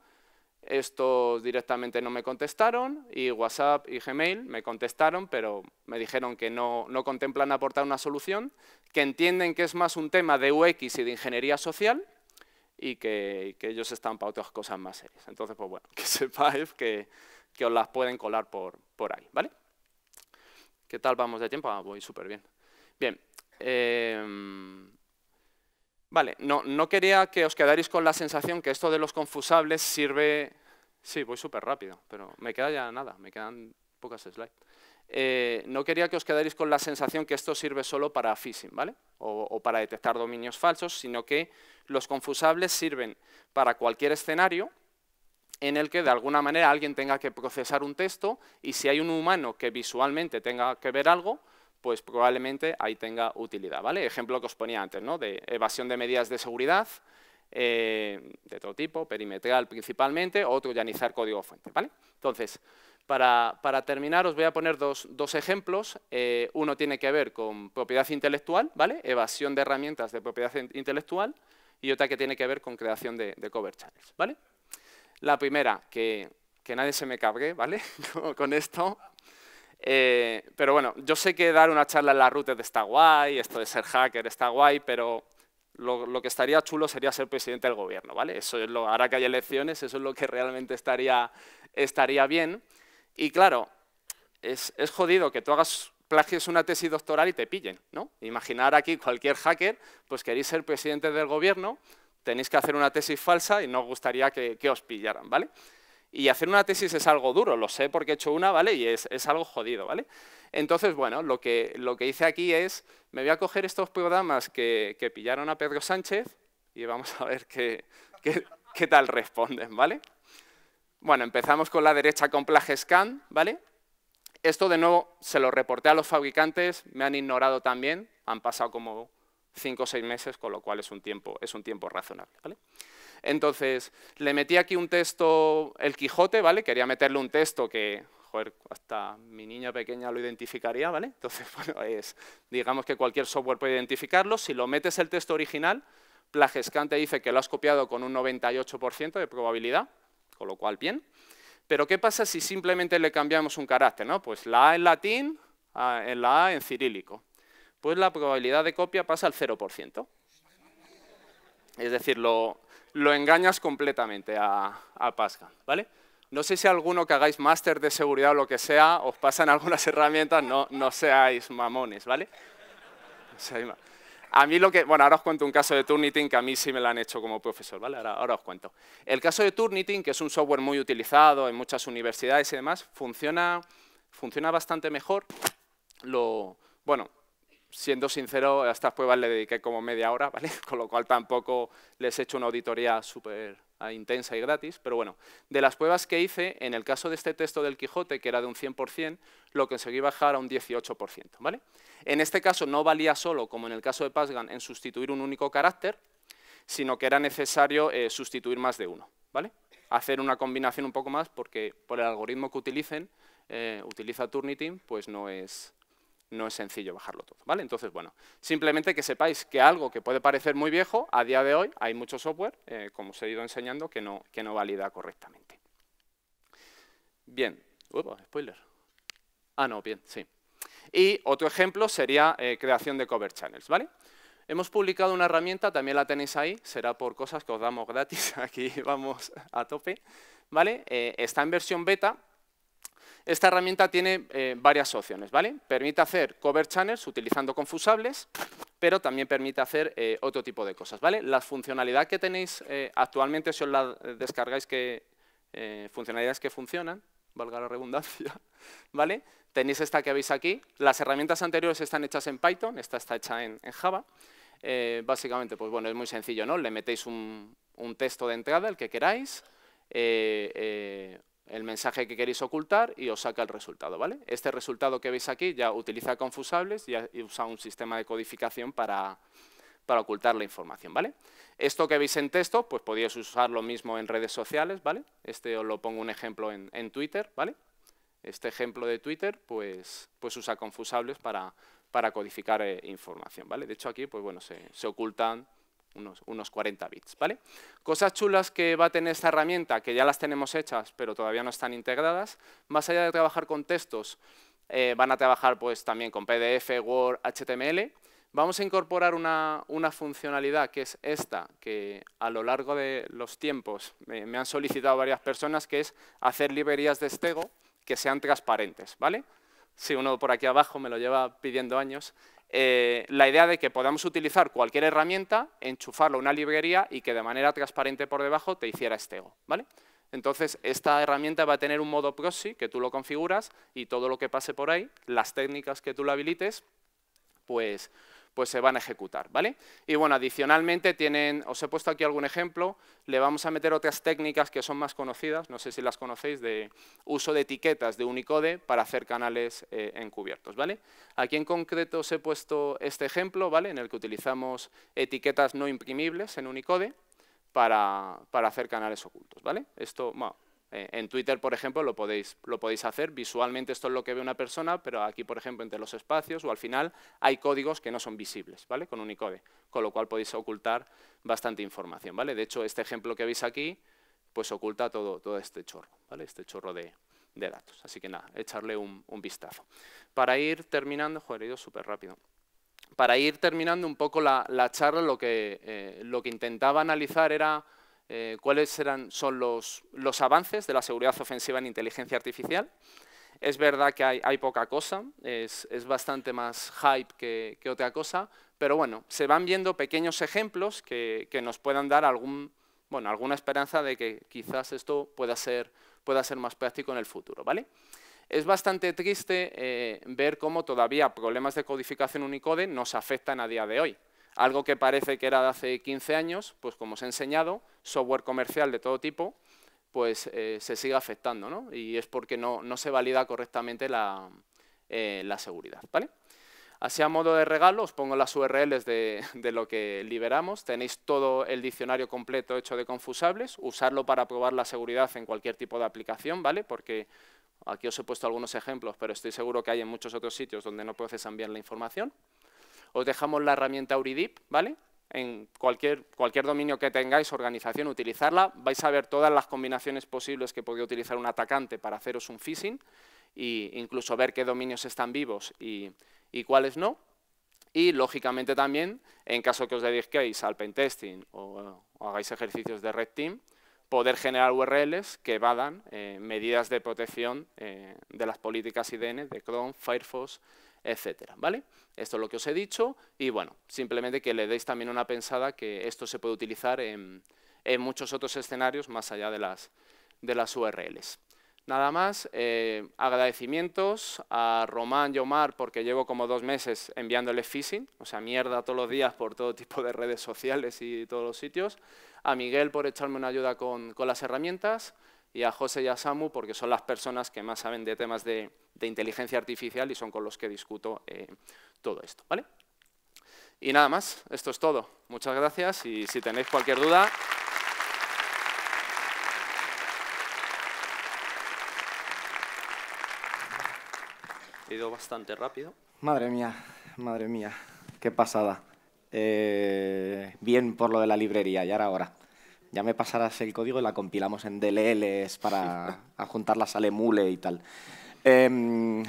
Estos directamente no me contestaron y WhatsApp y Gmail me contestaron, pero me dijeron que no, contemplan aportar una solución, que entienden que es más un tema de UX y de ingeniería social, y que, ellos están para otras cosas más serias. Entonces, pues bueno, que sepáis que, que os las pueden colar por, por ahí, ¿vale? ¿Qué tal vamos de tiempo? Ah, voy súper bien. Bien. Em, vale, no, no quería que os quedarais con la sensación que esto de los confusables sirve... Sí, voy súper rápido, pero me queda ya nada, me quedan pocas slides. Eh, no quería que os quedarais con la sensación que esto sirve solo para phishing, ¿vale? o, para detectar dominios falsos, sino que los confusables sirven para cualquier escenario en el que de alguna manera alguien tenga que procesar un texto y si hay un humano que visualmente tenga que ver algo, pues probablemente ahí tenga utilidad. ¿vale? Ejemplo que os ponía antes, ¿no? de evasión de medidas de seguridad, eh, de todo tipo, perimetral principalmente, o llanizar código fuente. ¿vale? Entonces, para, terminar os voy a poner dos, ejemplos. Eh, uno tiene que ver con propiedad intelectual, ¿vale? evasión de herramientas de propiedad intelectual, y otra que tiene que ver con creación de, de cover channels. ¿vale? La primera, que, nadie se me cabre, ¿vale? Con esto. Eh, pero bueno, yo sé que dar una charla en la rutas está guay, esto de ser hacker está guay, pero lo, que estaría chulo sería ser presidente del gobierno, ¿vale? Eso lo, ahora que hay elecciones, eso es lo que realmente estaría, estaría bien. Y claro, es, jodido que tú hagas plagias una tesis doctoral y te pillen, ¿no? Imaginar aquí cualquier hacker, pues queréis ser presidente del gobierno, tenéis que hacer una tesis falsa y no os gustaría que, os pillaran, ¿vale? Y hacer una tesis es algo duro, lo sé porque he hecho una, ¿vale? Y es, algo jodido, ¿vale? Entonces, bueno, lo que, lo que hice aquí es, me voy a coger estos programas que, pillaron a Pedro Sánchez y vamos a ver qué, qué, tal responden, ¿vale? Bueno, empezamos con la derecha con PlageScan, ¿vale? Esto de nuevo se lo reporté a los fabricantes, me han ignorado también, han pasado como 5 o 6 meses, con lo cual es un tiempo, es un tiempo razonable. ¿vale? Entonces, le metí aquí un texto, el Quijote, ¿vale? Quería meterle un texto que, joder, hasta mi niña pequeña lo identificaría, ¿vale? Entonces, bueno, es, digamos que cualquier software puede identificarlo. Si lo metes el texto original, plagescante dice que lo has copiado con un 98% de probabilidad, con lo cual bien. Pero ¿qué pasa si simplemente le cambiamos un carácter? ¿no? Pues la A en latín, en la A en cirílico pues la probabilidad de copia pasa al 0%. Es decir, lo, engañas completamente a, PASCA, ¿vale? No sé si alguno que hagáis máster de seguridad o lo que sea, os pasan algunas herramientas, no, no seáis mamones, ¿vale? a mí lo que, bueno, ahora os cuento un caso de Turnitin que a mí sí me lo han hecho como profesor, ¿vale? Ahora, os cuento. El caso de Turnitin, que es un software muy utilizado en muchas universidades y demás, funciona, funciona bastante mejor. Lo, bueno, siendo sincero, a estas pruebas le dediqué como media hora, ¿vale? Con lo cual tampoco les he hecho una auditoría súper ah, intensa y gratis, pero bueno, de las pruebas que hice, en el caso de este texto del Quijote, que era de un 100%, lo conseguí bajar a un 18%, ¿vale? En este caso no valía solo, como en el caso de Pasgan, en sustituir un único carácter, sino que era necesario eh, sustituir más de uno, ¿vale? Hacer una combinación un poco más, porque por el algoritmo que utilicen, eh, utiliza Turnitin, pues no es, no es sencillo bajarlo todo, ¿vale? Entonces, bueno, simplemente que sepáis que algo que puede parecer muy viejo, a día de hoy hay mucho software, eh, como os he ido enseñando, que no, que no valida correctamente. Bien, Uy, spoiler. Ah, no, bien, sí. Y otro ejemplo sería eh, creación de cover channels, ¿vale? Hemos publicado una herramienta, también la tenéis ahí, será por cosas que os damos gratis, aquí vamos a tope, ¿vale? Eh, está en versión beta, esta herramienta tiene eh, varias opciones, ¿vale? Permite hacer cover channels utilizando confusables, pero también permite hacer eh, otro tipo de cosas, ¿vale? La funcionalidad que tenéis eh, actualmente, si os la descargáis, que funcionalidades que funcionan, valga la redundancia, ¿vale? Tenéis esta que veis aquí. Las herramientas anteriores están hechas en Python, esta está hecha en, Java. básicamente, pues bueno, es muy sencillo, ¿no? Le metéis un, texto de entrada, el que queráis, el mensaje que queréis ocultar y os saca el resultado. ¿vale? Este resultado que veis aquí ya utiliza confusables y usa un sistema de codificación para, ocultar la información. ¿vale? Esto que veis en texto, pues podéis usar lo mismo en redes sociales. ¿vale? Este os lo pongo un ejemplo en, Twitter. ¿vale? Este ejemplo de Twitter pues, pues usa confusables para, para codificar eh, información. ¿vale? De hecho, aquí pues, bueno, se, se ocultan unos, 40 bits. ¿vale? Cosas chulas que va a tener esta herramienta, que ya las tenemos hechas, pero todavía no están integradas, más allá de trabajar con textos, eh, van a trabajar pues, también con PDF, Word, HTML, vamos a incorporar una, funcionalidad que es esta, que a lo largo de los tiempos me, han solicitado varias personas, que es hacer librerías de estego que sean transparentes, ¿vale? Si uno por aquí abajo me lo lleva pidiendo años, eh, la idea de que podamos utilizar cualquier herramienta, enchufarlo a una librería y que de manera transparente por debajo te hiciera estego. ¿vale? Entonces, esta herramienta va a tener un modo proxy que tú lo configuras y todo lo que pase por ahí, las técnicas que tú lo habilites, pues pues se van a ejecutar, ¿vale? Y bueno, adicionalmente tienen, os he puesto aquí algún ejemplo, le vamos a meter otras técnicas que son más conocidas, no sé si las conocéis, de uso de etiquetas de Unicode para hacer canales eh, encubiertos, ¿vale? Aquí en concreto os he puesto este ejemplo, ¿vale? En el que utilizamos etiquetas no imprimibles en Unicode para, para hacer canales ocultos, ¿vale? Esto, eh, en Twitter, por ejemplo, lo podéis, hacer. Visualmente esto es lo que ve una persona, pero aquí, por ejemplo, entre los espacios o al final hay códigos que no son visibles, ¿vale? Con Unicode, con lo cual podéis ocultar bastante información, ¿vale? De hecho, este ejemplo que veis aquí, pues oculta todo, este chorro, ¿vale? Este chorro de, datos. Así que nada, echarle un, vistazo. Para ir terminando, joder, he ido súper rápido. Para ir terminando un poco la, charla, lo que, eh, lo que intentaba analizar era eh, cuáles serán, son los, los, avances de la seguridad ofensiva en inteligencia artificial. Es verdad que hay, poca cosa, es, bastante más hype que, otra cosa, pero bueno, se van viendo pequeños ejemplos que, nos puedan dar algún, bueno, alguna esperanza de que quizás esto pueda ser, pueda ser más práctico en el futuro. ¿vale? Es bastante triste eh, ver cómo todavía problemas de codificación Unicode nos afectan a día de hoy. Algo que parece que era de hace 15 años, pues como os he enseñado, software comercial de todo tipo, pues eh, se sigue afectando, ¿no? Y es porque no, se valida correctamente eh, la, seguridad, ¿vale? Así a modo de regalo, os pongo las URLs de, de, lo que liberamos. Tenéis todo el diccionario completo hecho de confusables. Usarlo para probar la seguridad en cualquier tipo de aplicación, ¿vale? Porque aquí os he puesto algunos ejemplos, pero estoy seguro que hay en muchos otros sitios donde no procesan bien la información. Os dejamos la herramienta UriDip, ¿vale? En cualquier, cualquier dominio que tengáis, organización, utilizarla. Vais a ver todas las combinaciones posibles que podría utilizar un atacante para haceros un phishing e incluso ver qué dominios están vivos y, cuáles no. Y, lógicamente, también, en caso que os dediquéis al pentesting o, hagáis ejercicios de red team, poder generar URLs que evadan eh, medidas de protección eh, de las políticas IDN de Chrome, Firefox, etcétera, ¿vale? Esto es lo que os he dicho y bueno, simplemente que le deis también una pensada que esto se puede utilizar en, muchos otros escenarios más allá de las, de las URLs. Nada más, eh, agradecimientos a Román y Omar porque llevo como dos meses enviándole phishing, o sea, mierda todos los días por todo tipo de redes sociales y todos los sitios. A Miguel por echarme una ayuda con, con las herramientas y a José y a Samu porque son las personas que más saben de temas de, inteligencia artificial y son con los que discuto eh, todo esto. ¿vale? Y nada más, esto es todo. Muchas gracias y si tenéis cualquier duda... He ido bastante rápido. Madre mía, madre mía, qué pasada. Eh, bien por lo de la librería, ya era hora. Ya me pasarás el código y la compilamos en DLLs para juntarlas al emule y tal. Em,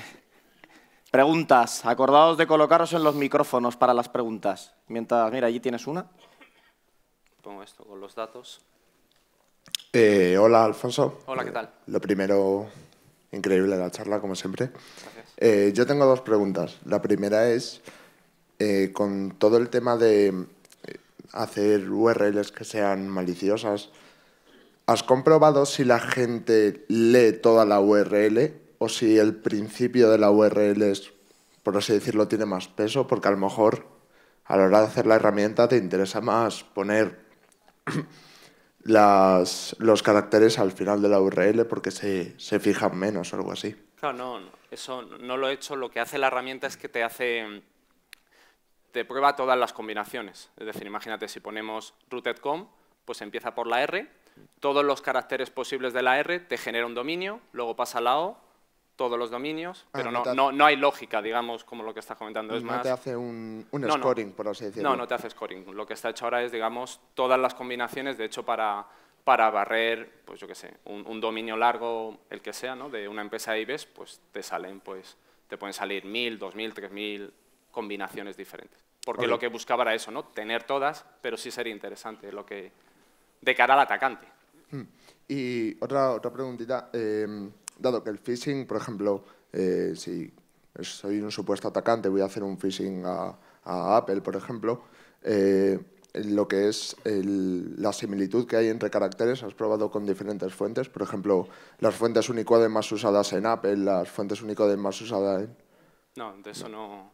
preguntas. Acordaos de colocaros en los micrófonos para las preguntas. Mientras, mira, allí tienes una. Pongo esto con los datos. Eh, hola, Alfonso. Hola, ¿qué tal? Eh, lo primero, increíble la charla, como siempre. Gracias. Eh, yo tengo dos preguntas. La primera es, con todo el tema de hacer URLs que sean maliciosas. ¿Has comprobado si la gente lee toda la URL o si el principio de la URL es, por así decirlo, tiene más peso? Porque a lo mejor a la hora de hacer la herramienta te interesa más poner las, los caracteres al final de la URL porque se, se fijan menos o algo así. Claro, no, eso no lo he hecho. Lo que hace la herramienta es que te hace te prueba todas las combinaciones. Es decir, imagínate si ponemos rooted.com, pues empieza por la R, todos los caracteres posibles de la R te genera un dominio, luego pasa a la O, todos los dominios, ah, pero no, no, no, hay lógica, digamos, como lo que estás comentando. Es no más, te hace un, scoring, por así decirlo. No, no te hace scoring. Lo que está hecho ahora es, digamos, todas las combinaciones, de hecho, para, para barrer, pues yo qué sé, un, dominio largo, el que sea, ¿no? de una empresa de IBES, pues te salen, pues te pueden salir 1.000, 2.000, 3.000 combinaciones diferentes. Porque lo que buscaba era eso, ¿no? Tener todas, pero sí sería interesante lo que de cara al atacante. Hmm. Y otra, otra preguntita. Em, dado que el phishing, por ejemplo, eh, si soy un supuesto atacante, voy a hacer un phishing a, Apple, por ejemplo, eh, lo que es la similitud que hay entre caracteres, has probado con diferentes fuentes, por ejemplo, las fuentes Unicode más usadas en Apple, las fuentes Unicode más usadas en... No, de eso no.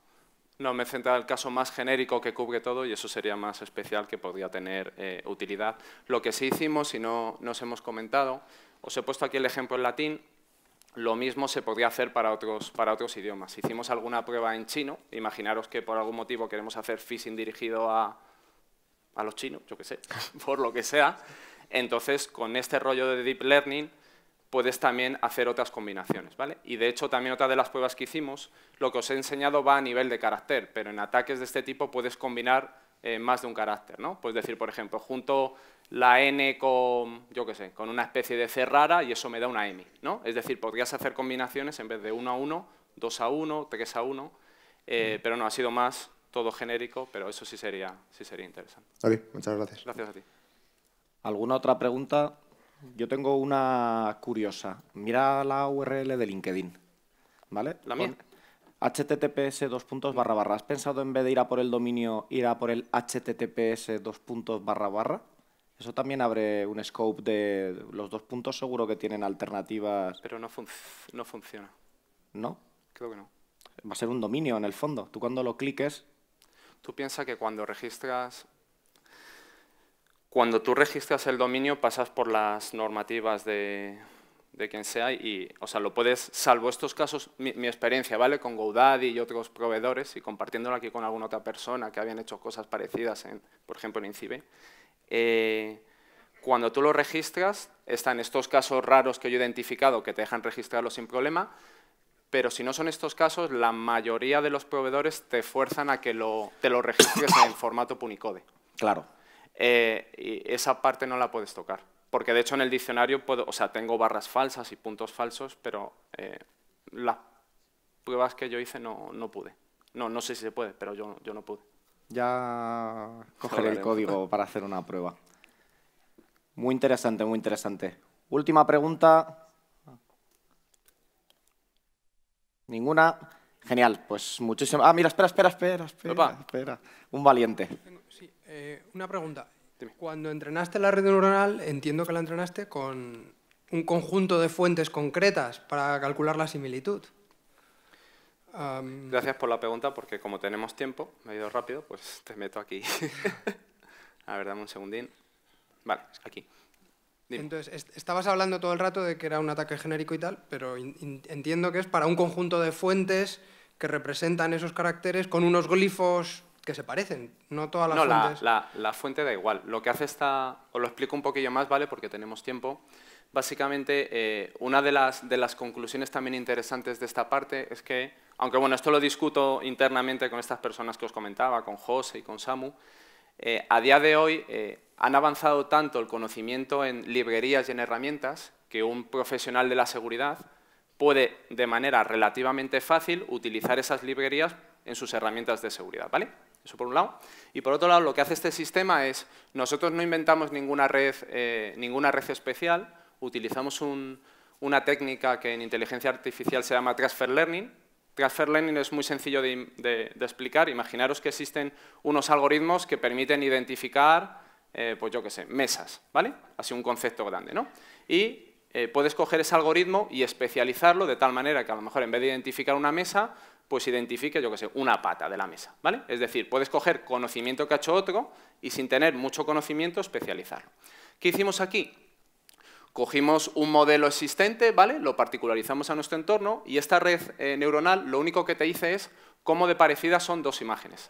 No, me centra el caso más genérico que cubre todo y eso sería más especial que podría tener eh, utilidad. Lo que sí hicimos y no nos hemos comentado, os he puesto aquí el ejemplo en latín, lo mismo se podría hacer para otros, para otros idiomas. Hicimos alguna prueba en chino, imaginaros que por algún motivo queremos hacer phishing dirigido a, a los chinos, yo qué sé, por lo que sea. Entonces, con este rollo de deep learning puedes también hacer otras combinaciones, ¿vale? Y de hecho también otra de las pruebas que hicimos, lo que os he enseñado va a nivel de carácter, pero en ataques de este tipo puedes combinar eh, más de un carácter, ¿no? Puedes decir, por ejemplo, junto la N con, yo qué sé, con una especie de C rara y eso me da una M, ¿no? Es decir, podrías hacer combinaciones en vez de 1 a 1, 2 a 1, 3 a 1, eh, pero no, ha sido más todo genérico, pero eso sí sería, sí sería interesante. muchas gracias. Gracias a ti. ¿Alguna otra pregunta? Yo tengo una curiosa. Mira la URL de LinkedIn. ¿Vale? La mía. https dos puntos barra barra. ¿Has pensado en vez de ir a por el dominio, ir a por el https dos puntos barra barra? Eso también abre un scope de los dos puntos seguro que tienen alternativas. Pero no, no funciona. ¿No? Creo que no. Va a ser un dominio en el fondo. Tú cuando lo cliques... Tú piensas que cuando registras cuando tú registras el dominio pasas por las normativas de, de quien sea y, o sea, lo puedes, salvo estos casos, mi, experiencia, ¿vale? Con GoDaddy y otros proveedores y compartiéndolo aquí con alguna otra persona que habían hecho cosas parecidas, en, por ejemplo, en Incibe. Eh, cuando tú lo registras, están estos casos raros que yo he identificado que te dejan registrarlo sin problema, pero si no son estos casos, la mayoría de los proveedores te fuerzan a que lo, te lo registres en formato Punicode. Claro. Eh, esa parte no la puedes tocar. Porque de hecho en el diccionario puedo, o sea, tengo barras falsas y puntos falsos, pero eh, las pruebas que yo hice no, no pude. No, no sé si se puede, pero yo, yo no pude. Ya cogeré el código para hacer una prueba. Muy interesante, muy interesante. Última pregunta. Ninguna. Genial, pues muchísimas... Ah, mira, espera, espera, espera, espera, espera. Un valiente. Sí, eh, una pregunta. Cuando entrenaste la red neuronal, entiendo que la entrenaste con un conjunto de fuentes concretas para calcular la similitud. Gracias por la pregunta, porque como tenemos tiempo, me he ido rápido, pues te meto aquí. A ver, dame un segundín. Vale, aquí. Entonces, estabas hablando todo el rato de que era un ataque genérico y tal, pero entiendo que es para un conjunto de fuentes que representan esos caracteres con unos glifos que se parecen, no todas las fuentes. La, la, fuente da igual. Lo que hace esta, os lo explico un poquillo más, ¿vale? Porque tenemos tiempo. Básicamente, eh, una de las, de las conclusiones también interesantes de esta parte es que, aunque bueno, esto lo discuto internamente con estas personas que os comentaba, con José y con Samu, eh, a día de hoy eh, han avanzado tanto el conocimiento en librerías y en herramientas que un profesional de la seguridad puede, de manera relativamente fácil, utilizar esas librerías en sus herramientas de seguridad, ¿vale? Eso por un lado. Y por otro lado, lo que hace este sistema es, nosotros no inventamos ninguna red, eh, ninguna red especial, utilizamos una técnica que en inteligencia artificial se llama Transfer Learning. Transfer Learning es muy sencillo de, explicar. Imaginaros que existen unos algoritmos que permiten identificar, eh, pues yo qué sé, mesas, ¿vale? Así un concepto grande, ¿no? Y eh, puedes coger ese algoritmo y especializarlo de tal manera que a lo mejor en vez de identificar una mesa, pues identifique, yo qué sé, una pata de la mesa, ¿vale? Es decir, puedes coger conocimiento que ha hecho otro y sin tener mucho conocimiento especializarlo. ¿Qué hicimos aquí? Cogimos un modelo existente, ¿vale? Lo particularizamos a nuestro entorno y esta red eh, neuronal lo único que te dice es cómo de parecida son dos imágenes.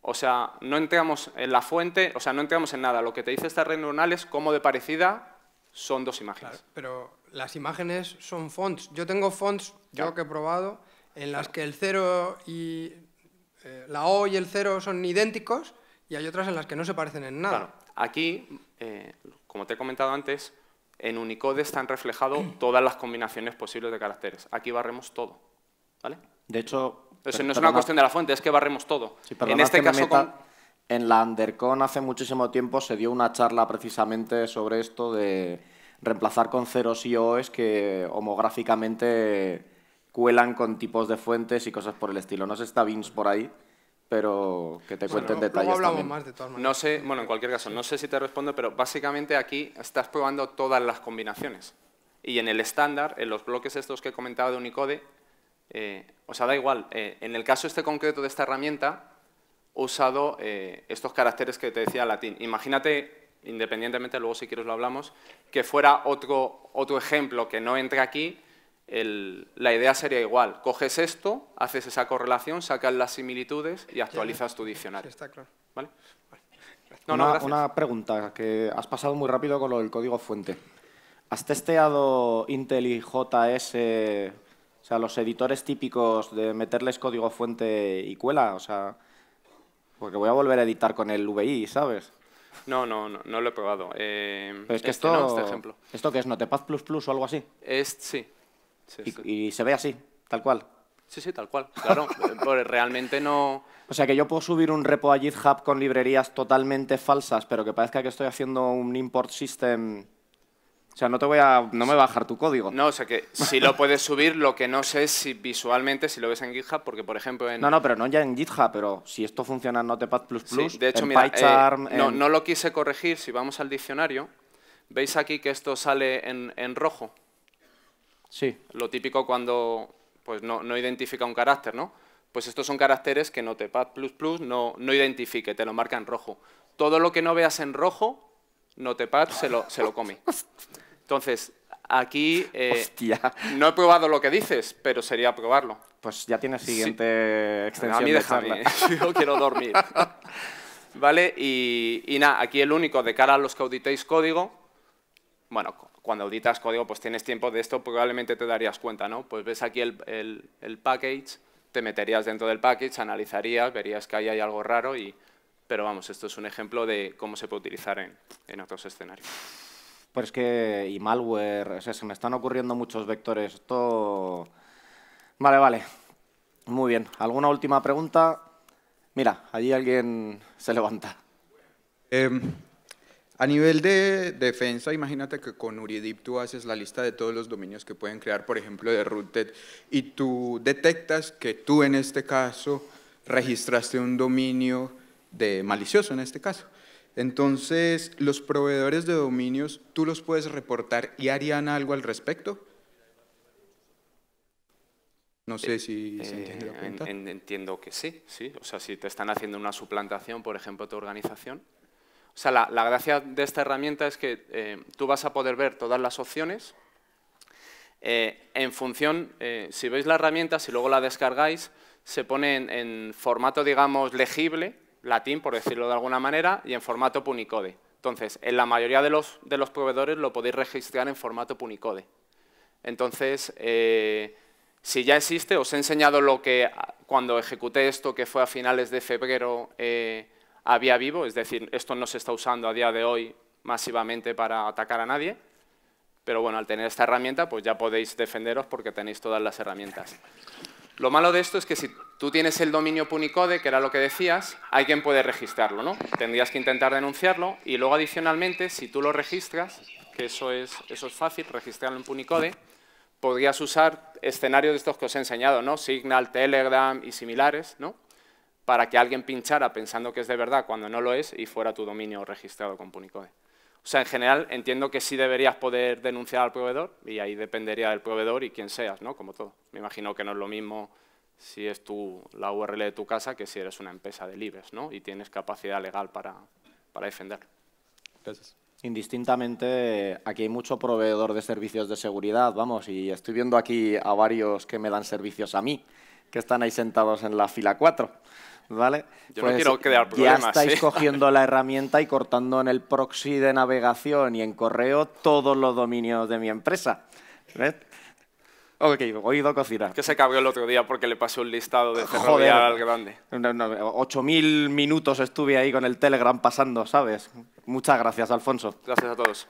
O sea, no entramos en la fuente, o sea, no entramos en nada. Lo que te dice esta red neuronal es cómo de parecida son dos imágenes. pero las imágenes son fonts. Yo tengo fonts, yo que he probado, en las que el cero y eh, la O y el cero son idénticos y hay otras en las que no se parecen en nada. Claro, aquí, eh, como te he comentado antes, en Unicode están reflejadas todas las combinaciones posibles de caracteres. Aquí barremos todo, ¿vale? De hecho... Eso no es una cuestión de la fuente, es que barremos todo. en este caso... la Undercon hace muchísimo tiempo se dio una charla precisamente sobre esto de reemplazar con ceros y es que homográficamente cuelan con tipos de fuentes y cosas por el estilo. No sé, está Vince por ahí, pero que te cuenten detalle. detalles. También. Más de No sé, bueno, en cualquier caso, no sé si te respondo, pero básicamente aquí estás probando todas las combinaciones. Y en el estándar, en los bloques estos que he comentado de Unicode, eh, o sea, da igual. Eh, en el caso este concreto de esta herramienta, he usado eh, estos caracteres que te decía latín. Imagínate, independientemente, luego si quieres lo hablamos, que fuera otro, otro ejemplo que no entre aquí, la idea sería igual. Coges esto, haces esa correlación, sacas las similitudes y actualizas tu diccionario. está claro. una, pregunta, que has pasado muy rápido con lo del código fuente. ¿Has testeado Intel y JS, o sea, los editores típicos de meterles código fuente y cuela? O sea, porque voy a volver a editar con el VI, ¿sabes? No, no, no, no lo he probado. Eh, este este esto, ¿Esto qué es? ¿Notepad++ o algo así? Es, sí, y, se ve así, tal cual. Sí, sí, tal cual. Claro, pues realmente no... O sea que yo puedo subir un repo a GitHub con librerías totalmente falsas, pero que parezca que estoy haciendo un import system... O sea, no te voy a, no me voy a bajar tu código. No, o sea que si lo puedes subir, lo que no sé es si visualmente, si lo ves en GitHub, porque por ejemplo en... No, no, pero no ya en GitHub, pero si esto funciona en Notepad++, de hecho, en PyCharm... Eh, no, no lo quise corregir, si vamos al diccionario, veis aquí que esto sale en rojo. Sí. Lo típico cuando pues no, identifica un carácter, ¿no? Pues estos son caracteres que Notepad++ no, no identifique, te lo marca en rojo. Todo lo que no veas en rojo, Notepad se lo, se lo come. Entonces, aquí eh, Hostia. no he probado lo que dices, pero sería probarlo. Pues ya tienes siguiente extensión a mí dejarla. Yo quiero dormir. ¿Vale? Y, y nada, aquí el único de cara a los que auditéis código, bueno, cuando auditas código, pues tienes tiempo de esto, probablemente te darías cuenta, ¿no? Pues ves aquí el, package, te meterías dentro del package, analizarías, verías que ahí hay algo raro, y, pero vamos, esto es un ejemplo de cómo se puede utilizar en, otros escenarios. Pues que, y malware, se me están ocurriendo muchos vectores, todo... Vale, vale, muy bien. ¿Alguna última pregunta? Mira, allí alguien se levanta. Eh, a nivel de defensa, imagínate que con Uridip tú haces la lista de todos los dominios que pueden crear, por ejemplo, de rooted, y tú detectas que tú en este caso registraste un dominio de malicioso en este caso. Entonces, los proveedores de dominios, tú los puedes reportar y harían algo al respecto. No sé si eh, entiende la pregunta. entiendo que sí, sí. O sea, si te están haciendo una suplantación, por ejemplo, tu organización, o sea, la, gracia de esta herramienta es que eh, tú vas a poder ver todas las opciones eh, en función, eh, si veis la herramienta, si luego la descargáis, se pone en, formato, digamos, legible, latín, por decirlo de alguna manera, y en formato Punicode. Entonces, en la mayoría de los, proveedores lo podéis registrar en formato Punicode. Entonces, si ya existe, os he enseñado lo que cuando ejecuté esto, que fue a finales de febrero, había vivo, es decir, esto no se está usando a día de hoy masivamente para atacar a nadie, pero bueno, al tener esta herramienta, pues ya podéis defenderos porque tenéis todas las herramientas. Lo malo de esto es que si tú tienes el dominio Punicode, que era lo que decías, alguien puede registrarlo, ¿no? Tendrías que intentar denunciarlo y luego adicionalmente, si tú lo registras, que eso es, eso es fácil, registrarlo en Punicode, podrías usar escenarios de estos que os he enseñado, ¿no? Signal, Telegram y similares, ¿no? para que alguien pinchara pensando que es de verdad cuando no lo es y fuera tu dominio registrado con Punicode. O sea, en general entiendo que sí deberías poder denunciar al proveedor y ahí dependería del proveedor y quién seas, ¿no? Como todo. Me imagino que no es lo mismo si es tu, la URL de tu casa que si eres una empresa de libres, ¿no? Y tienes capacidad legal para, para defenderlo. Gracias. Indistintamente, aquí hay mucho proveedor de servicios de seguridad, vamos, y estoy viendo aquí a varios que me dan servicios a mí, que están ahí sentados en la fila 4. ¿Vale? Yo pues no quiero crear problemas. Ya estáis ¿eh? cogiendo la herramienta y cortando en el proxy de navegación y en correo todos los dominios de mi empresa. Ok, oído cocinar. que se cabrió el otro día porque le pasé un listado de ferrovial al grande. Ocho mil 8.000 minutos estuve ahí con el Telegram pasando, ¿sabes? Muchas gracias, Alfonso. Gracias a todos.